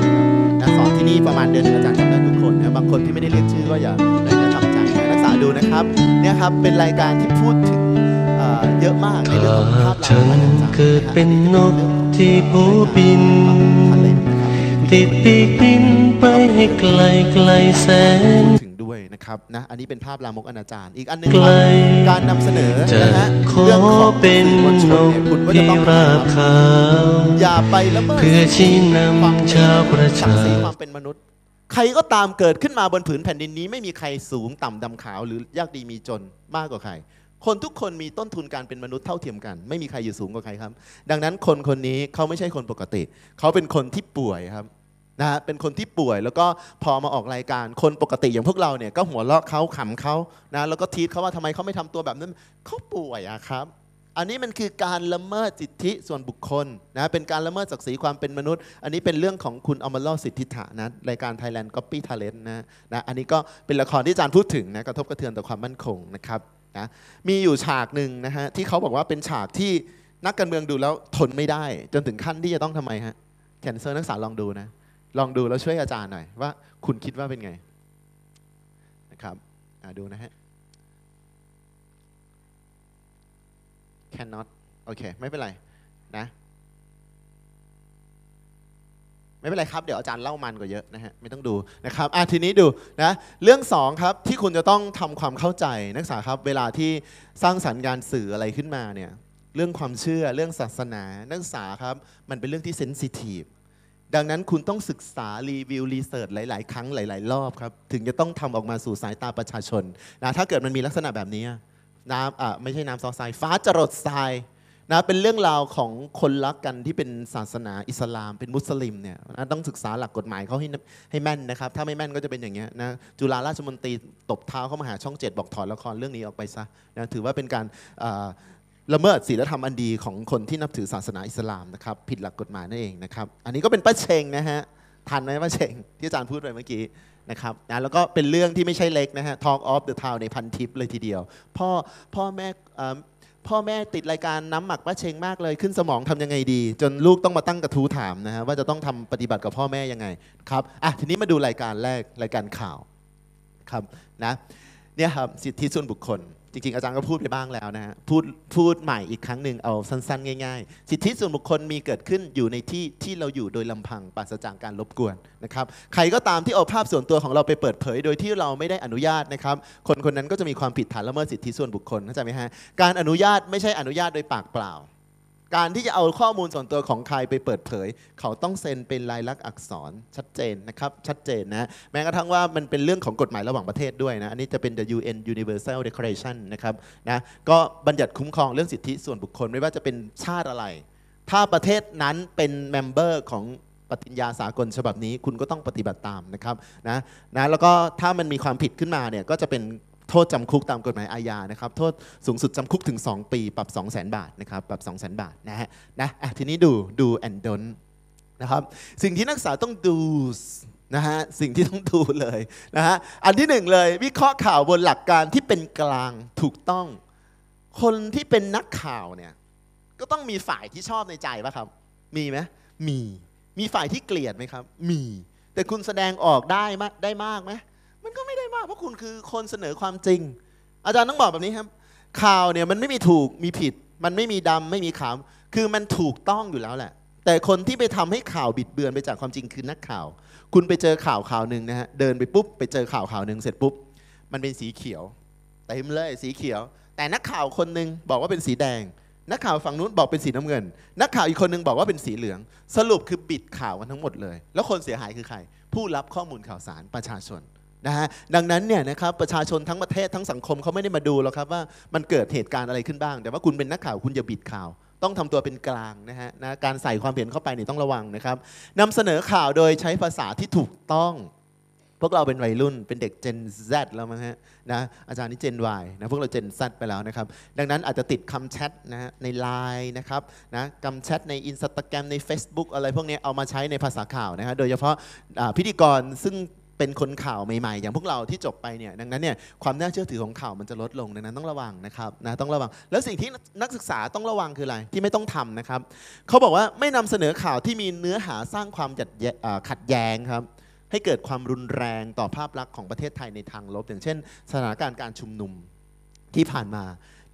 นะสอนที่นี่ประมาณเดือนอาจารย์จำได้ทุกบางคนที่ไม่ได้เรียกชื่อก็อย่าเนื้อทำใจนะรักษาดูนะครับ เนี่ยครับเป็นรายการที่พูดถึงเยอะมากในเรื่องของภาพลักษณ์เกิดเป็นนกที่ผู้บิน ติดปีกบินไปให้ไกลไกลแสนวยนะครับนะอันนี้เป็นภาพลามกอนาจารอีกอันนึงการนำเสนอนะฮะเรื่องของเป็นนกพิราบขาว อย่าไปละเมิดเพื่อชี้นำชาวประชาความเป็นมนุษย์ใครก็ตามเกิดขึ้นมาบนผืนแผ่นดินนี้ไม่มีใครสูงต่ำดำขาวหรือยากดีมีจนมากกว่าใคร คนทุกคนมีต้นทุนการเป็นมนุษย์เท่าเทียมกันไม่มีใครอยู่สูงกว่าใครครับ ดังนั้นคนคนนี้เขาไม่ใช่คนปกติ เขาเป็นคนที่ป่วยครับนะะเป็นคนที่ป่วย แล้วก็พอมาออกรายการคนปกติอย่างพวกเราเนี่ยก็หัวเราะเขาขำเขานะแล้วก็ทีทเขาว่าทำไมเขาไม่ทำตัวแบบนั้น เขาป่วยอะครับอันนี้มันคือการละเมิดสิทธิส่วนบุคคลนะเป็นการละเมิดศักดิ์ศรีความเป็นมนุษย์ อันนี้เป็นเรื่องของคุณอมรลสิทธิฐานะรายการ Thailand Copy Talent นะนะอันนี้ก็เป็นละครที่อาจารย์พูดถึงนะกระทบกระเทือนต่อความมั่นคงนะครับนะมีอยู่ฉากหนึ่งนะฮะ ที่เขาบอกว่าเป็นฉากที่นักการเมืองดูแล้วทนไม่ได้จนถึงขั้นที่จะต้องทำไมฮะแคนเซอร์นักศึกษาลองดูนะลองดูแล้วช่วยอาจารย์หน่อยว่า คุณคิดว่าเป็นไงนะครับดูนะฮะ cannot โอเคไม่เป็นไรนะไม่เป็นไรครับ เดี๋ยวอาจารย์เล่ามันกว่าเยอะนะฮะ ไม่ต้องดูนะครับอ่ะทีนี้ดูนะ เรื่องสองครับที่คุณจะต้องทำความเข้าใจนักศึกษาครับเวลาที่สร้างสรรค์การสื่ออะไรขึ้นมาเนี่ย เรื่องความเชื่อเรื่องศาสนา นักศึกษาครับ มันเป็นเรื่องที่เซนซิทีฟดังนั้นคุณต้องศึกษา รีวิว รีเสิร์ชหลาย ๆ ครั้งหลาย ๆ รอบครับถึงจะต้องทำออกมาสู่สายตาประชาชนนะถ้าเกิดมันมีลักษณะแบบนี้น้ำอ่าไม่ใช่น้ำซอสทรายฟ้าจรดทรายนะเป็นเรื่องราวของคนรักกันที่เป็นศาสนาอิสลาม เป็นมุสลิมเนี่ยนะต้องศึกษาหลักกฎหมายเขาให้ให้แม่นนะครับ ถ้าไม่แม่นก็จะเป็นอย่างเงี้ยนะจุฬาราชมนตรีตบเท้าเข้ามาหาช่องเจ็ดบอกถอดละครเรื่องนี้ออกไปซะนะถือว่าเป็นการละเมิดศีลธรรมอันดีของคนที่นับถือศาสนาอิสลามนะครับผิดหลักกฎหมายนั่นเองนะครับอันนี้ก็เป็นป้าเชงนะฮะทันไหมป้าเชงที่อาจารย์พูดไปเมื่อกี้นะครับนะแล้วก็เป็นเรื่องที่ไม่ใช่เล็กนะฮะ Talk of the Town ในพันทิปเลยทีเดียว พ่อ พ่อแม่พ่อแม่ติดรายการน้ำหมักป้าเชงมากเลย ขึ้นสมองทำยังไงดี จนลูกต้องมาตั้งกระทู้ถามนะฮะ ว่าจะต้องทำปฏิบัติกับพ่อแม่ยังไงครับ อ่ะ ทีนี้มาดูรายการแรก รายการข่าวครับนะ เนี่ยครับ สิทธิส่วนบุคคลจริงๆ อาจารย์ก็พูดไปบ้างแล้วนะฮะพูดพูดใหม่อีกครั้งหนึ่งเอาสั้นๆ ง่ายๆ สิทธิส่วนบุคคลมีเกิดขึ้นอยู่ในที่ที่เราอยู่โดยลำพัง ปราศจากการรบกวนนะครับใครก็ตามที่เอาภาพส่วนตัวของเราไปเปิดเผย โดยที่เราไม่ได้อนุญาตนะครับคนคนนั้นก็จะมีความผิดฐานละเมิดสิทธิส่วนบุคคลเข้าใจไหมฮะการอนุญาตไม่ใช่อนุญาตโดยปากเปล่าการที่จะเอาข้อมูลส่วนตัวของใครไปเปิดเผย เขาต้องเซ็นเป็นลายลักษณ์อักษรชัดเจนนะครับชัดเจนนะแม้กระทั่งว่ามันเป็นเรื่องของกฎหมายระหว่างประเทศด้วยนะอันนี้จะเป็น the UN Universal Declaration นะครับนะก็บัญญัติคุ้มครองเรื่องสิทธิส่วนบุคคลไม่ว่าจะเป็นชาติอะไร ถ้าประเทศนั้นเป็นเมมเบอร์ของปฏิญญาสากลฉบับนี้คุณก็ต้องปฏิบัติตามนะครับนะนะแล้วก็ถ้ามันมีความผิดขึ้นมาเนี่ยก็จะเป็นโทษจำคุกตามกฎหมายอาญานะครับโทษสูงสุดจำคุกถึง 2 ปี ปรับ 2 0 0 0 0 0 บาทนะครับปรับ 2 0 0 0 0 0บาทนะฮะนะทีนี้ดูดูแอนดอนนะครับสิ่งที่นักศึกษาต้องดูนะฮะสิ่งที่ต้องดูเลยนะฮะอันที่หนึ่งเลยวิเคราะห์ข่าวบนหลักการที่เป็นกลางถูกต้อง คนที่เป็นนักข่าวเนี่ยก็ต้องมีฝ่ายที่ชอบในใจป่ะครับ มีไหมมีมีฝ่ายที่เกลียดไหมครับ มี แต่คุณแสดงออกได้ได้มากไหมมันก็ไม่ได้มากเพราะคุณคือคนเสนอความจริง อาจารย์ต้องบอกแบบนี้ครับ ข่าวเนี่ยมันไม่มีถูกมีผิด มันไม่มีดำไม่มีขาว คือมันถูกต้องอยู่แล้วแหละ แต่คนที่ไปทำให้ข่าวบิดเบือนไปจากความจริงคือนักข่าว คุณไปเจอข่าวข่าวหนึ่งนะฮะเดินไปปุ๊บ ไปเจอข่าวข่าวหนึ่งเสร็จปุ๊บมันเป็นสีเขียวเต็มเลยสีเขียว แต่นักข่าวคนนึงบอกว่าเป็นสีแดงนักข่าวฝั่งนู้นบอกเป็นสีน้ำเงินนักข่าวอีกคนนึงบอกว่าเป็นสีเหลือง สรุปคือบิดข่าวกันทั้งหมดเลย แล้วคนเสียหายคือใคร ผู้รับข้อมูลข่าวสารประชาชนนะฮะดังนั้นเนี่ยนะครับประชาชนทั้งประเทศทั้งสังคมเขาไม่ได้มาดูหรอกครับว่ามันเกิดเหตุการณ์อะไรขึ้นบ้าง แต่ว่าคุณเป็นนักข่าวคุณอย่าบิดข่าวต้องทำตัวเป็นกลางนะฮะนะการใส่ความเห็นเข้าไปเนี่ยต้องระวังนะครับนำเสนอข่าวโดยใช้ภาษาที่ถูกต้อง พวกเราเป็นวัยรุ่นเป็นเด็กเจน Z แล้วมั้งฮะนะอาจารย์นี่ Gen Y นะพวกเรานซั Z ไปแล้วนะครับดังนั้นอาจจะติดคำแชทนะฮะใน Line นะครับนะคำแชทในอินสตาแกรมใน Facebook อะไรพวกนี้เอามาใช้ในภาษาข่าวนะฮะโดยเฉพาะะพิธีกรซึ่งเป็นคนข่าวใหม่ๆ อย่างพวกเราที่จบไปเนี่ยดังนั้นเนี่ยความน่าเชื่อถือของข่าวมันจะลดลงดังนั้นต้องระวังนะครับนะต้องระวังแล้วสิ่งที่นักศึกษาต้องระวังคืออะไรที่ไม่ต้องทำนะครับเขาบอกว่าไม่นำเสนอข่าวที่มีเนื้อหาสร้างความขัดแย้งครับ ให้เกิดความรุนแรงต่อภาพลักษณ์ของประเทศไทยในทางลบ อย่างเช่นสถานการณ์การชุมนุมที่ผ่านมา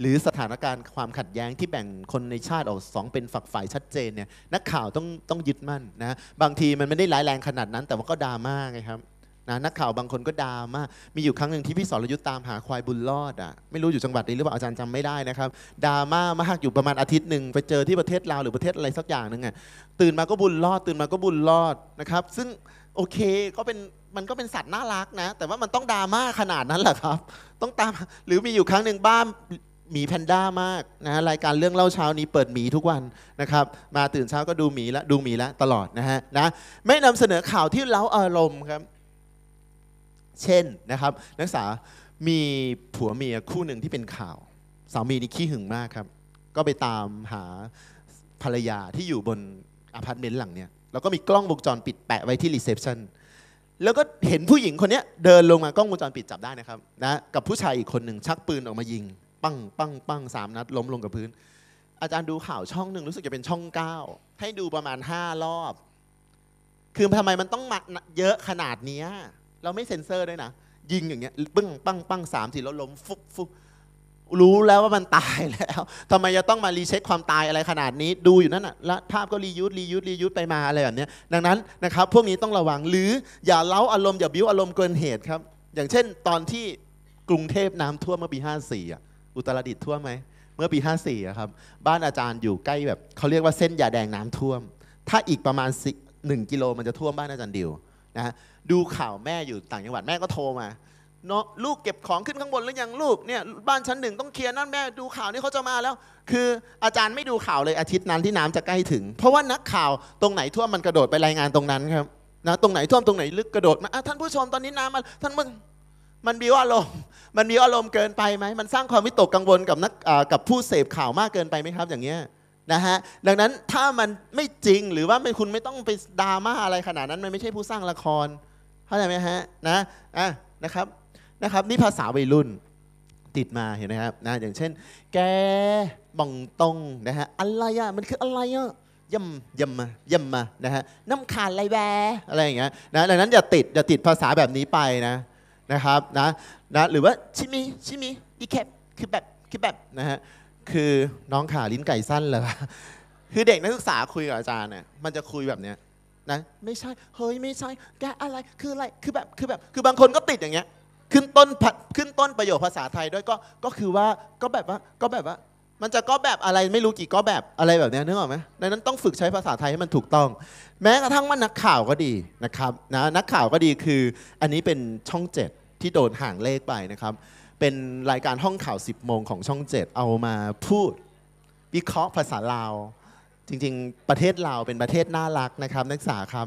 หรือสถานการณ์ความขัดแย้งที่แบ่งคนในชาติออกสองเป็นฝักฝ่ายชัดเจนเนี่ย นักข่าวต้องต้องยึดมั่นนะบางทีมันไม่ได้ร้ายแรงขนาดนั้นแต่ว่าก็ดราม่าไงครับนะนักข่าวบางคนก็ดราม่ามีอยู่ครั้งหนึ่งที่พี่สรยุทธ์ตามหาควาย บุญรอดอ่ะ ไม่รู้อยู่จังหวัดนี้หรือเปล่าอาจารย์จำไม่ได้นะครับ ดราม่ามากอยู่ประมาณอาทิตย์หนึ่งไปเจอที่ประเทศลาวหรือประเทศอะไรสักอย่างหนึ่งอ่ะ ตื่นมาก็บุญรอด ตื่นมาก็บุญรอดนะครับ ซึ่งโอเคก็เป็นมันก็เป็นสัตว์น่ารักนะ แต่ว่ามันต้องดราม่าขนาดนั้นแหละครับ ต้องตามหรือมีอยู่ครั้งหนึ่งบ้านหมีแพนด้ามากนะรายการเรื่องเล่าเช้านี้เปิดหมีทุกวันนะครับ มาตื่นเช้าก็ดูหมีละดูหมีละตลอดนะฮะนะไม่นำเสนอข่าวที่เล้าอารมณ์ครับเช่นนะครับ นักศึกษามีผัวเมียคู่หนึ่งที่เป็นข่าว สามีนี่ขี้หึงมากครับ ก็ไปตามหาภรรยาที่อยู่บนอพาร์ตเมนต์หลังเนี่ยแล้วก็มีกล้องวงจรปิดแปะไว้ที่รีเซพชันแล้วก็เห็นผู้หญิงคนนี้เดินลงมากล้องวงจรปิดจับได้นะครับนะกับผู้ชายอีกคนหนึ่งชักปืนออกมายิง ปังปังปังสามนัดล้มลงกับพื้น อาจารย์ดูข่าวช่องหนึ่งรู้สึกจะเป็นช่องเก้าให้ดูประมาณห้ารอบคือทำไมมันต้องมาเยอะขนาดนี้เราไม่เซ็นเซอร์ด้วยนะ ยิงอย่างเงี้ยปึ้งปั้งปั้งสามสี่แล้วล้มฟุบฟุบรู้แล้วว่ามันตายแล้วทำไมจะต้องมารีเช็คความตายอะไรขนาดนี้ดูอยู่นั่นน่ะแล้วภาพก็รียูสรียูสรียูสไปมา อะไรแบบนี้ ดังนั้นนะครับ พวกนี้ต้องระวังหรืออย่าเล้าอารมณ์อย่าบิ้วอารมณ์เกินเหตุครับ อย่างเช่น ตอนที่กรุงเทพน้ำท่วมเมื่อปี 54อ่ะอุตรดิตถ์ท่วมไหม เมื่อปี54ี่ครับบ้านอาจารย์อยู่ใกล้แบบเขาเรียกว่าเส้นยาแดงน้ำท่วม ถ้าอีกประมาณ1กิโลมันจะท่วมบ้านอาจารย์ดิวนะฮะดูข่าวแม่อยู่ต่างจังหวัดแม่ก็โทรมาเนาะลูกเก็บของขึ้นข้างบนหรือยังลูกเนี่ย บ้านชั้นหนึ่งต้องเคลียร์นั่นแม่ดูข่าวนี่เขาจะมาแล้ว คืออาจารย์ไม่ดูข่าวเลยอาทิตย์นั้นที่น้ำจะใกล้ถึง เพราะว่านักข่าวตรงไหนท่วมมันกระโดดไปรายงานตรงนั้นครับนะตรงไหนท่วมตรงไหนลึกกระโดดมาท่านผู้ชมตอนนี้น้ำมาท่านมันมันมีอารมณ์มันมีอารมณ์เกินไปไหมมันสร้างความวิตกกังวลกับนักกับผู้เสพข่าวมากเกินไปไหมครับอย่างเงี้ยนะฮะดังนั้นถ้ามันไม่จริงหรือว่าคุณไม่ต้องไปดราม่าอะไรขนาดนั้นมันไม่ใช่ผู้สร้างละครเข้าใจไหมฮะนะ อ่ะ นะครับ นะครับนี่ภาษาวัยรุ่นติดมา เห็นไหมครับนะ อย่างเช่น แกบังตงนะฮะอะไรอ่ะ มันคืออะไรอ่ะย่ำย่ำมาย่ำมา นะฮะ น้ำขาดไรแวอะไรอย่างเงี้ยนะดังนั้นอย่าติดอย่าติดภาษาแบบนี้ไปนะนะครับนะนะหรือว่า ชิมิชิมิดีแคปคือแบบคือแบบนะฮะคือน้องขาลิ้นไก่สั้นเหรอคือเด็กนักศึกษาคุยกับอาจารย์เนี่ยมันจะคุยแบบเนี้ยนะไม่ใช่ เฮ้ยไม่ใช่ แกอะไร คืออะไร คือแบบ คือแบบ คือบางคนก็ติดอย่างเงี้ย ขึ้นต้น ขึ้นต้นประโยคภาษาไทยด้วยก็ ก็คือว่า ก็แบบว่า ก็แบบว่า มันจะก็แบบอะไรไม่รู้กี่ก็แบบอะไรแบบนี้นึกออกไหมดังนั้นต้องฝึกใช้ภาษาไทยให้มันถูกต้อง แม้กระทั่งว่านักข่าวก็ดีนะครับนะ นักข่าวก็ดีคือ อันนี้เป็นช่องเจ็ดที่โดนห่างเลขไปนะครับ เป็นรายการห้องข่าว10บโมงของช่องเจ็ดเอามาพูดวิเคราะห์ภาษาลาวจริงๆประเทศลาวเป็นประเทศน่ารักนะครับนักศึกษาครับ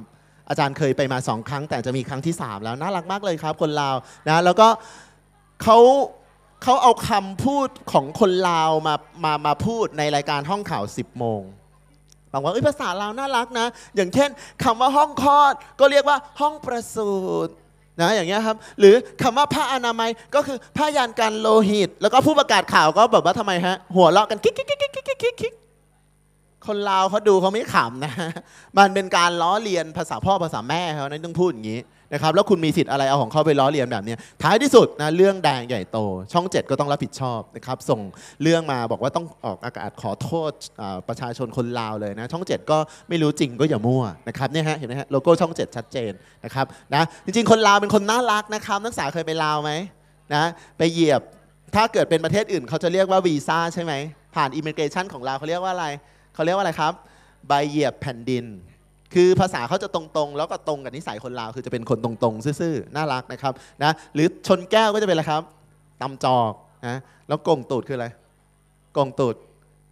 อาจารย์เคยไปมาสองครั้งแต่จะมีครั้งที่ 3 แล้วน่ารักมากเลยครับคนลาวนะแล้วก็เขาเขาเอาคำพูดของคนลาวมามามาพูดในรายการห้องข่าว 10โมงบอกว่าภาษาลาวน่ารักนะ อย่างเช่นคำว่าห้องคลอดก็เรียกว่าห้องประสูตรนะอย่างเงี้ยครับ หรือคำว่าผ้าอนามัยก็คือผ้ายานกันโลหิต แล้วก็ผู้ประกาศข่าวก็แบบว่าทำไมฮะหัวเราะกันคิกคิกคิกคิกคิกคิกคนลาวเขาดูเขาไม่ขำนะ มันเป็นการล้อเลียนภาษาพ่อภาษาแม่เขานั่นต้องพูดอย่างนี้นะครับ แล้วคุณมีสิทธิ์อะไรเอาของเขาไปล้อเลียนแบบนี้ท้ายที่สุดนะ เรื่องแดงใหญ่โต ช่องเจ็ดก็ต้องรับผิดชอบนะครับ ส่งเรื่องมาบอกว่าต้องออกอากาศขอโทษประชาชนคนลาวเลยนะ ช่องเจ็ดก็ไม่รู้จริงก็อย่ามั่วนะครับเนี่ยฮะเห็นไหมฮะ โลโก้ช่องเจ็ดชัดเจนนะครับนะ จริง ๆ คนลาวเป็นคนน่ารักนะครับ นักศึกษาเคยไปลาวไหมนะ ไปเหยียบ ถ้าเกิดเป็นประเทศอื่นเขาจะเรียกว่าวีซ่าใช่ไหมผ่านอิมเเกชันของลาวเขาเรียกว่าอะไรเขาเรียกว่าอะไรครับใบเหยียบแผ่นดิน คือภาษาเขาจะตรงๆ แล้วก็ตรงกับนิสัยคนลาวคือจะเป็นคนตรง ๆ ซื่อๆน่ารักนะครับนะหรือชนแก้วก็จะเป็นอะไรครับตำจอกนะแล้วกงตูดคืออะไรกงตูด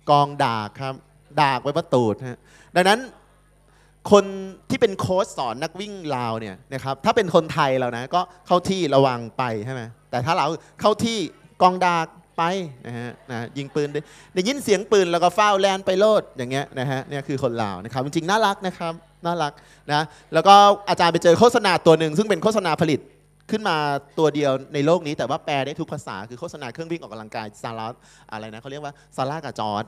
กองดากครับดากไว้ประตูดนะดังนั้นคนที่เป็นโค้ชสอนนักวิ่งลาวเนี่ยนะครับถ้าเป็นคนไทยเรานะก็เข้าที่ระวังไปใช่ไหมแต่ถ้าเราเข้าที่กองดากไปนะฮะนะยิงปืนได้ยินเสียงปืนแล้วก็เฝ้าแลนไปโลดอย่างเงี้ยนะฮะเนี่ยคือคนลาวนะครับจริงๆน่ารักนะครับน่ารักนะแล้วก็อาจารย์ไปเจอโฆษณาตัวหนึ่ง ซึ่งเป็นโฆษณาผลิตขึ้นมาตัวเดียวในโลกนี้แต่ว่าแปลได้ทุกภาษา คือโฆษณาเครื่องวิ่งออกกำลังกายซาร่าอะไรนะเขาเรียกว่าซาร่ากับจอร์ด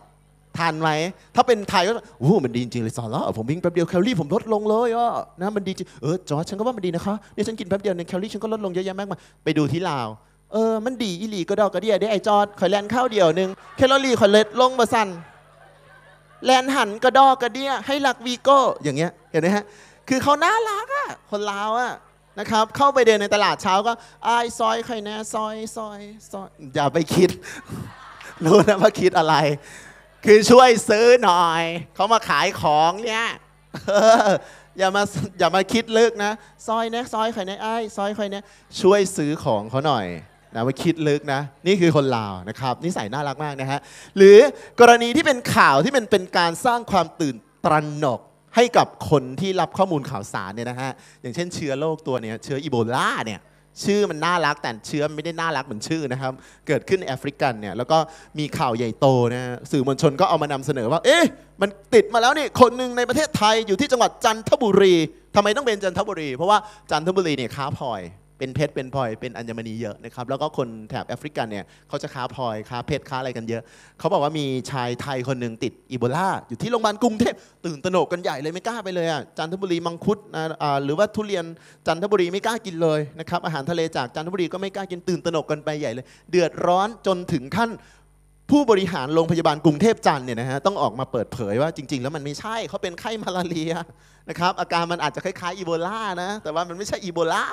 ทันไหมถ้าเป็นไทยก็วู้มันดีจริงเลยซาร่าผมวิ่งแป๊บเดียวแคลอรี่ผมลดลงเลยอ่ะนะมันดีจริงเออจอร์ดฉันก็ว่ามันดีนะคะเนี่ยฉันกินแป๊บเดียวเน่แคลอรี่ฉันก็ลดลงเยอะแยะมากมายไปดูที่ลาวเออ มันดีอีหลีก็ดอกกระเดียได้ไอจอดคอยแลนข้าวเดียวหนึ่งแคลอรี่คอยเล็ดลงมาสั่นแลนหันกระดอกกระเดียให้หลักวีโก้อย่างเงี้ยเห็นไหมฮะคือเขาน่ารักอะคนลาวอะนะครับ เข้าไปเดินในตลาดเช้าก็ไอซอยใอยแน่ซอยซอยซอย อย่าไปคิด รู้นะว่าคิดอะไร คือช่วยซื้อหน่อยเขามาขายของเนี่ยอย่ามาอย่ามาคิดเลิกนะ ซอยแนซอยใอยแน่ไอซอยใอยแน่ช่วยซื้อของเขาหน่อยนะว่าคิดลึกนะนี่คือคนลาวนะครับนิสัยน่ารักมากนะฮะหรือกรณีที่เป็นข่าวที่มันเป็นการสร้างความตื่นตระหนกให้กับคนที่รับข้อมูลข่าวสารเนี่ยนะฮะอย่างเช่นเชื้อโรคตัวนี้เชื้ออีโบลาเนี่ยชื่อมันน่ารักแต่เชื้อไม่ได้น่ารักเหมือนชื่อนะครับเกิดขึ้นในแอฟริกันเนี่ยแล้วก็มีข่าวใหญ่โตนะสื่อมวลชนก็เอามานำเสนอว่าเอ๊ะมันติดมาแล้วนี่คนหนึ่งในประเทศไทยอยู่ที่จังหวัดจันทบุรี ทำไมต้องเป็นจันทบุรีเพราะว่าจันทบุรีเนี่ยค้าพลอยเป็นเพชรเป็นพลอยเป็นอัญมณีเยอะนะครับแล้วก็คนแถบแอฟริกันเนี่ยเขาจะค้าพลอยค้าเพชรค้าอะไรกันเยอะ เขาบอกว่ามีชายไทยคนหนึ่งติดอีโบลาอยู่ที่โรงพยาบาลกรุงเทพตื่นตระหนกกันใหญ่เลยไม่กล้าไปเลยอ่ะจันทบุรีมังคุดอ่าหรือว่าทุเรียนจันทบุรีไม่กล้ากินเลยนะครับอาหารทะเลจากจันทบุรีก็ไม่กล้ากินตื่นตระหนกกันไปใหญ่เลยเดือดร้อนจนถึงขั้นผู้บริหารโรงพยาบาลกรุงเทพจันเนี่ยนะฮะต้องออกมาเปิดเผยว่าจริงๆ แล้วมันไม่ใช่เขาเป็นไข้มาลาเรียนะครับอาการมันอาจจะคล้ายๆอีโบลานะแต่ว่ามันไม่ใช่อีโบลา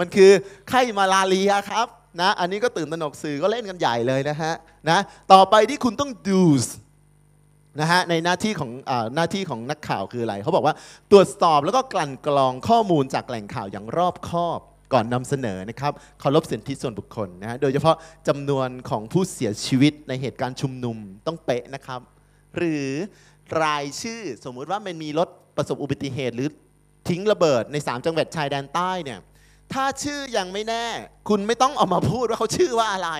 มันคือไข้มาลาเรียครับนะอันนี้ก็ตื่นตระหนกสื่อก็เล่นกันใหญ่เลยนะฮะนะต่อไปที่คุณต้องดูนะฮะในหน้าที่ของอหน้าที่ของนักข่าวคืออะไรเขาบอกว่าตรวจสอบแล้วก็กลั่นกรองข้อมูลจากแหล่งข่าวอย่างรอบคอบก่อนนำเสนอนะครับเคารพสิทธิส่วนบุคคลนะ โดยเฉพาะจำนวนของผู้เสียชีวิตในเหตุการณ์ชุมนุมต้องเป๊ะนะครับ หรือรายชื่อสมมุติว่ามันมีรถประสบอุบัติเหตุหรือทิ้งระเบิดใน 3 จังหวัดชายแดนใต้เนี่ยถ้าชื่อยังไม่แน่ คุณไม่ต้องออกมาพูดว่าเขาชื่อว่าอะไร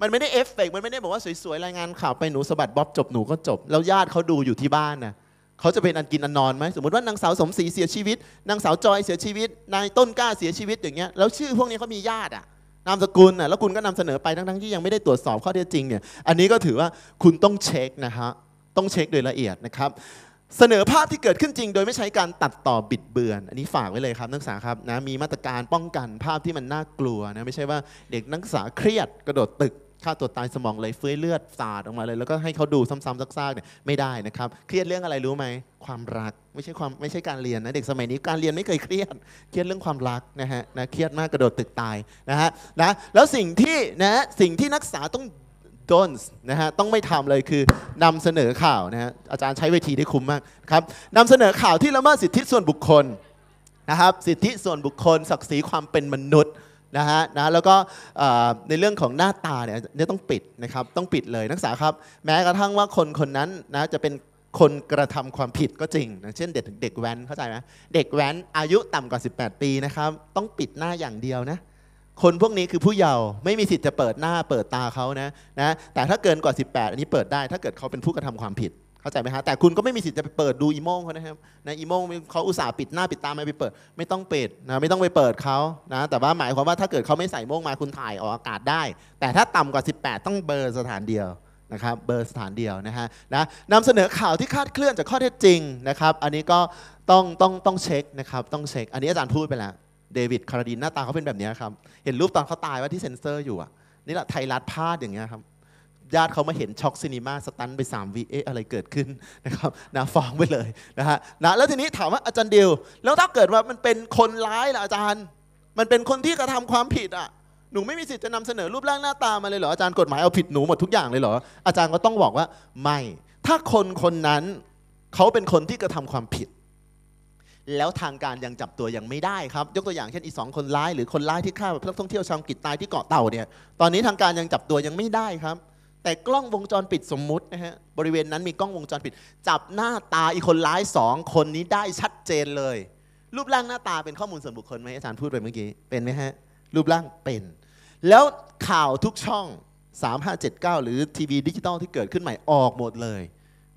มันไม่ได้เอฟเฟกมันไม่ได้บอกว่าสวยๆรายงานข่าวไปหนูสะบัดบ๊อบจบหนูก็จบ แล้วญาติเขาดูอยู่ที่บ้านนะเขาจะเป็นอันกินอันนอนไหมสมมติว่านางสาวสมศรีเสียชีวิตนางสาวจอยเสียชีวิตนายต้นกล้าเสียชีวิตอย่างเงี้ยแล้วชื่อพวกนี้เขามีญาติอ่ะนามสกุลอ่ะแล้วคุณก็นำเสนอไปทั้งๆที่ยังไม่ได้ตรวจสอบข้อเท็จจริงเนี่ยอันนี้ก็ถือว่าคุณต้องเช็คนะฮะต้องเช็คโดยละเอียดนะครับเสนอภาพที่เกิดขึ้นจริง โดยไม่ใช้การตัดต่อบิดเบือน อันนี้ฝากไว้เลยครับนักศึกษาครับนะมีมาตรการป้องกันภาพที่มันน่ากลัวนะไม่ใช่ว่าเด็กนักศึกษาเครียดกระโดดตึกฆ่าตัวตายสมองเลยเฟื้ยเลือดสาดออกมาเลยแล้วก็ให้เขาดูซ้ำๆซากๆเนี่ยไม่ได้นะครับ เครียดเรื่องอะไรรู้ไหมความรักไม่ใช่ความไม่ใช่การเรียนนะ เด็กสมัยนี้ การเรียนไม่เคยเครียดเครียดเรื่องความรักนะฮะนะเครียดมากกระโดดตึกตายนะฮะนะแล้วสิ่งที่นะสิ่งที่นักศึกษาต้องดนนะฮะต้องไม่ทำเลยคือนำเสนอข่าวนะฮะอาจารย์ใช้เวทีได้คุ้มมากครับนำเสนอข่าวที่ละเมิดสิทธิส่วนบุคคลนะครับสิทธิส่วนบุคคล ศักดิ์ศรีความเป็นมนุษย์นะฮะนะแล้วก็ในเรื่องของหน้าตาเนี่ยเนี่ยต้องปิดนะครับต้องปิดเลยนักศึกษาครับแม้กระทั่งว่าคนคนนั้นนะจะเป็นคนกระทำความผิดก็จริงนะเช่นเด็กเด็กแว้นเข้าใจไหมเด็กแว้นอายุต่ำกว่า 18 ปีนะครับต้องปิดหน้าอย่างเดียวนะคนพวกนี้คือผู้เยาว์ไม่มีสิทธิ์จะเปิดหน้าเปิดตาเขานะนะแต่ถ้าเกินกว่า 18 อันนี้เปิดได้ถ้าเกิดเขาเป็นผู้กระทำความผิดข้าใจไหมฮะแต่คุณก็ไม่มีสิทธิ์จะไปเปิดดูอีโมงเขานะครับนะอีโมงเขาอุตส่าห์ปิดหน้าปิดตาไม่ไปเปิด ไม่ต้องเปิดนะไม่ต้องไปเปิดเขานะแต่ว่าหมายความว่าถ้าเกิดเขาไม่ใส่โมงมา คุณถ่ายออกอากาศได้ แต่ถ้าต่ำกว่า 18 ต้องเบอร์สถานเดียวนะครับเบอร์สถานเดียวนะฮะนะนำเสนอข่าวที่คาดเคลื่อนจากข้อเท็จจริงนะครับอันนี้ก็ต้องต้องต้องเช็คนะครับต้องเช็ค อันนี้อาจารย์พูดไปแล้วเดวิดคาราดินหน้าตาเขาเป็นแบบนี้ครับเห็นรูปตอนเขาตายว่าที่เซ็นเซอร์อยู่อ่ะนี่แหละไทยรัฐพลาดอย่างเงี้ยครับญาติเขามาเห็นช็อกซีนีมาสตันไป3วีเอ๊ะอะไรเกิดขึ้นนะครับนะฟ้องไปเลยนะฮะนะแล้วทีนี้ถามว่าอาจารย์เดียวแล้วถ้าเกิดว่ามันเป็นคนร้ายล่ะอาจารย์ มันเป็นคนที่กระทำความผิดอ่ะหนูไม่มีสิทธิ์จะนำเสนอรูปร่างหน้าตามาเลยเหรออาจารย์กฎหมายเอาผิดหนูหมดทุกอย่างเลยเหรออาจารย์ก็ต้องบอกว่าไม่ ถ้าคนคนนั้น เขาเป็นคนที่กระทำความผิด แล้วทางการยังจับตัวยังไม่ได้ครับ ยกตัวอย่างเช่นอีสองคนร้าย หรือคนร้ายที่ฆ่านักท่องเที่ยวชาวกิษตายที่เกาะเต่า เนี่ยตอนนี้ทางการยังจับตัวยังไม่ได้ครับแต่กล้องวงจรปิดสมมุตินะฮะ บริเวณนั้นมีกล้องวงจรปิด จับหน้าตาอีคนร้ายสองคนนี้ได้ชัดเจนเลย รูปร่างหน้าตาเป็นข้อมูลส่วนบุคคลไหมอาจารย์พูดไปเมื่อกี้ เป็นไหมฮะ รูปร่างเป็น แล้วข่าวทุกช่อง 3579 หรือทีวีดิจิตอลที่เกิดขึ้นใหม่ออกหมดเลย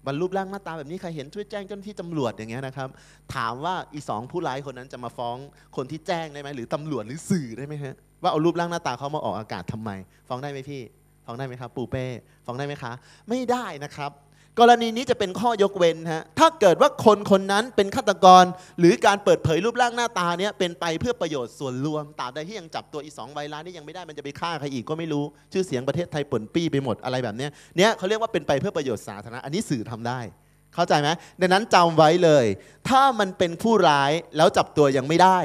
บรรูปร่างหน้าตาแบบนี้ ใครเห็นช่วยแจ้งเจ้าหน้าที่ตำรวจอย่างเงี้ยนะครับถามว่าอีสองผู้ร้ายคนนั้นจะมาฟ้องคนที่แจ้งได้ไหมหรือตำรวจหรือสื่อได้ไหมฮะว่าเอารูปร่างหน้าตาเขามาออกอากาศทำไมฟ้องได้ไหมพี่ฟังได้ไหมครับปูเป้ฟังได้ไหมคะ ไม่ได้นะครับ กรณีนี้จะเป็นข้อยกเว้นฮะ ถ้าเกิดว่าคนคนนั้นเป็นฆาตกร หรือการเปิดเผยรูปร่างหน้าตาเนี้ยเป็นไปเพื่อประโยชน์ส่วนรวมตราบใดที่ยังจับตัวอีสองใบลานนี่ยังไม่ได้มันจะไปฆ่าใครอีกก็ไม่รู้ ชื่อเสียงประเทศไทยป่นปี้ไปหมดอะไรแบบเนี้ย เนี้ยเขาเรียกว่าเป็นไปเพื่อประโยชน์สาธารณะ อันนี้สื่อทำได้ เข้าใจไหมดังนั้นจำไว้เลย ถ้ามันเป็นผู้ร้ายแล้วจับตัวยังไม่ได้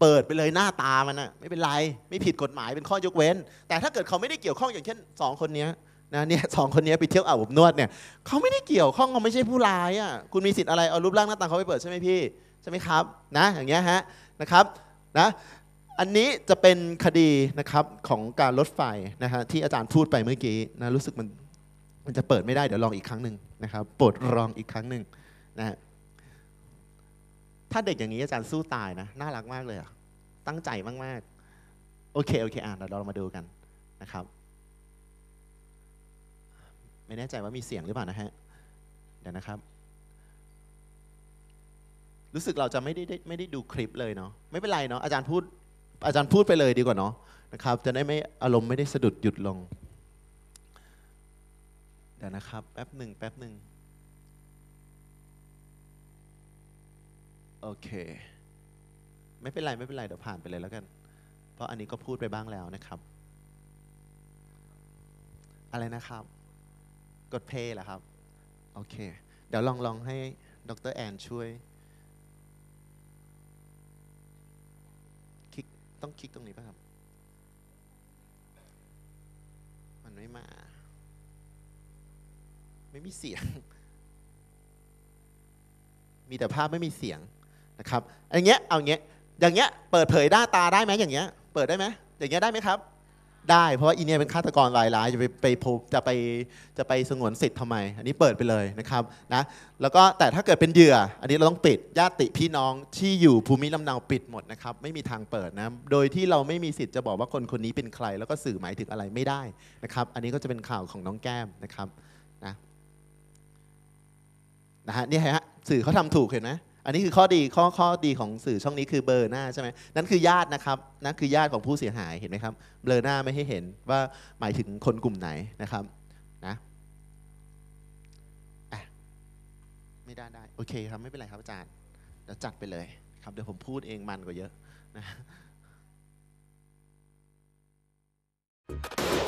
เปิดไปเลยหน้าตามันอะไม่เป็นไรไม่ผิดกฎหมายเป็นข้อยกเว้น แต่ถ้าเกิดเขาไม่ได้เกี่ยวข้องอย่างเช่น 2 คนนี้นะเนี่ยสองคนนี้ไปเที่ยวอาบอบนวดเนี่ยเขาไม่ได้เกี่ยวข้องเขาไม่ใช่ผู้ร้ายอะ่ะคุณมีสิทธิ์อะไรเอารูปร่างหน้าตาเขาไปเปิดใช่ไหมพี่ ใช่ไหมครับนะ อย่างเงี้ยฮะนะครับนะอันนี้จะเป็นคดีนะครับของการลดไฟนะฮะที่อาจารย์พูดไปเมื่อกี้นะรู้สึกมันมันจะเปิดไม่ได้เดี๋ยวลองอีกครั้งหนึ่งนะครับโปรดลองอีกครั้งหนึ่งนะฮะถ้าเด็กอย่างนี้อาจารย์สู้ตายนะน่ารักมากเลยอะตั้งใจมาก ๆ โอเคโอเคอ่ะเดี๋ยวเรามาดูกันนะครับ ไม่แน่ใจว่ามีเสียงหรือเปล่านะฮะเดี๋ยวนะครับ รู้สึกเราจะไม่ได้ไม่ได้ดูคลิปเลยเนาะไม่เป็นไรเนาะอาจารย์พูดอาจารย์พูดไปเลยดีกว่าเนาะนะครับจะได้ไม่อารมณ์ไม่ได้สะดุดหยุดลงเดี๋ยวนะครับแป๊บหนึ่งแป๊บหนึ่งโอเค ไม่เป็นไร ไม่เป็นไร เดี๋ยวผ่านไปเลยแล้วกัน เพราะอันนี้ก็พูดไปบ้างแล้วนะครับ อะไรนะครับ กดเพย์เหรอครับ โอเค เดี๋ยวลองลองให้ดรแอนช่วย คลิก ต้องคลิกตรงนี้ป่ะครับ มันไม่มา ไม่มีเสียง มีแต่ภาพไม่มีเสียงนะครับอย่างเงี้ยเอาเงี้ยอย่างเงี้ยเปิดเผยหน้าตาได้ไหมอย่างเงี้ยเปิดได้ไหมอย่างเงี้ยได้ไหมครับ ได้เพราะว่าอีเนี่ยเป็นฆาตกรรายร้ายจะไปไปจะไปจะไปสงวนสิทธิ์ทำไม อันนี้เปิดไปเลยนะครับนะแล้วก็แต่ถ้าเกิดเป็นเหยื่อ อันนี้เราต้องปิดญาติพี่น้องที่อยู่ภูมิลำเนาปิดหมดนะครับไม่มีทางเปิดนะโดยที่เราไม่มีสิทธิ์จะบอกว่าคนคนนี้เป็นใคร แล้วก็สื่อหมายถึงอะไรไม่ได้นะครับ อันนี้ก็จะเป็นข่าวของน้องแก้มนะครับนะนะฮะนี่ฮะสื่อเขาทำถูกเห็นไหมอันนี้คือข้อดีข้อข้อดีของสื่อช่องนี้คือเบอร์หน้าใช่ไหมนั่นคือญาตินะครับนั่นคือญาติของผู้เสียหาย เห็นไหมครับ เบอร์หน้าไม่ให้เห็นว่าหมายถึงคนกลุ่มไหนนะครับนะไม่ได้ได้โอเคครับไม่เป็นไรครับอาจารย์เดี๋ยวจัดไปเลย ครับเดี๋ยวผมพูดเองมันกว่าเยอะนะ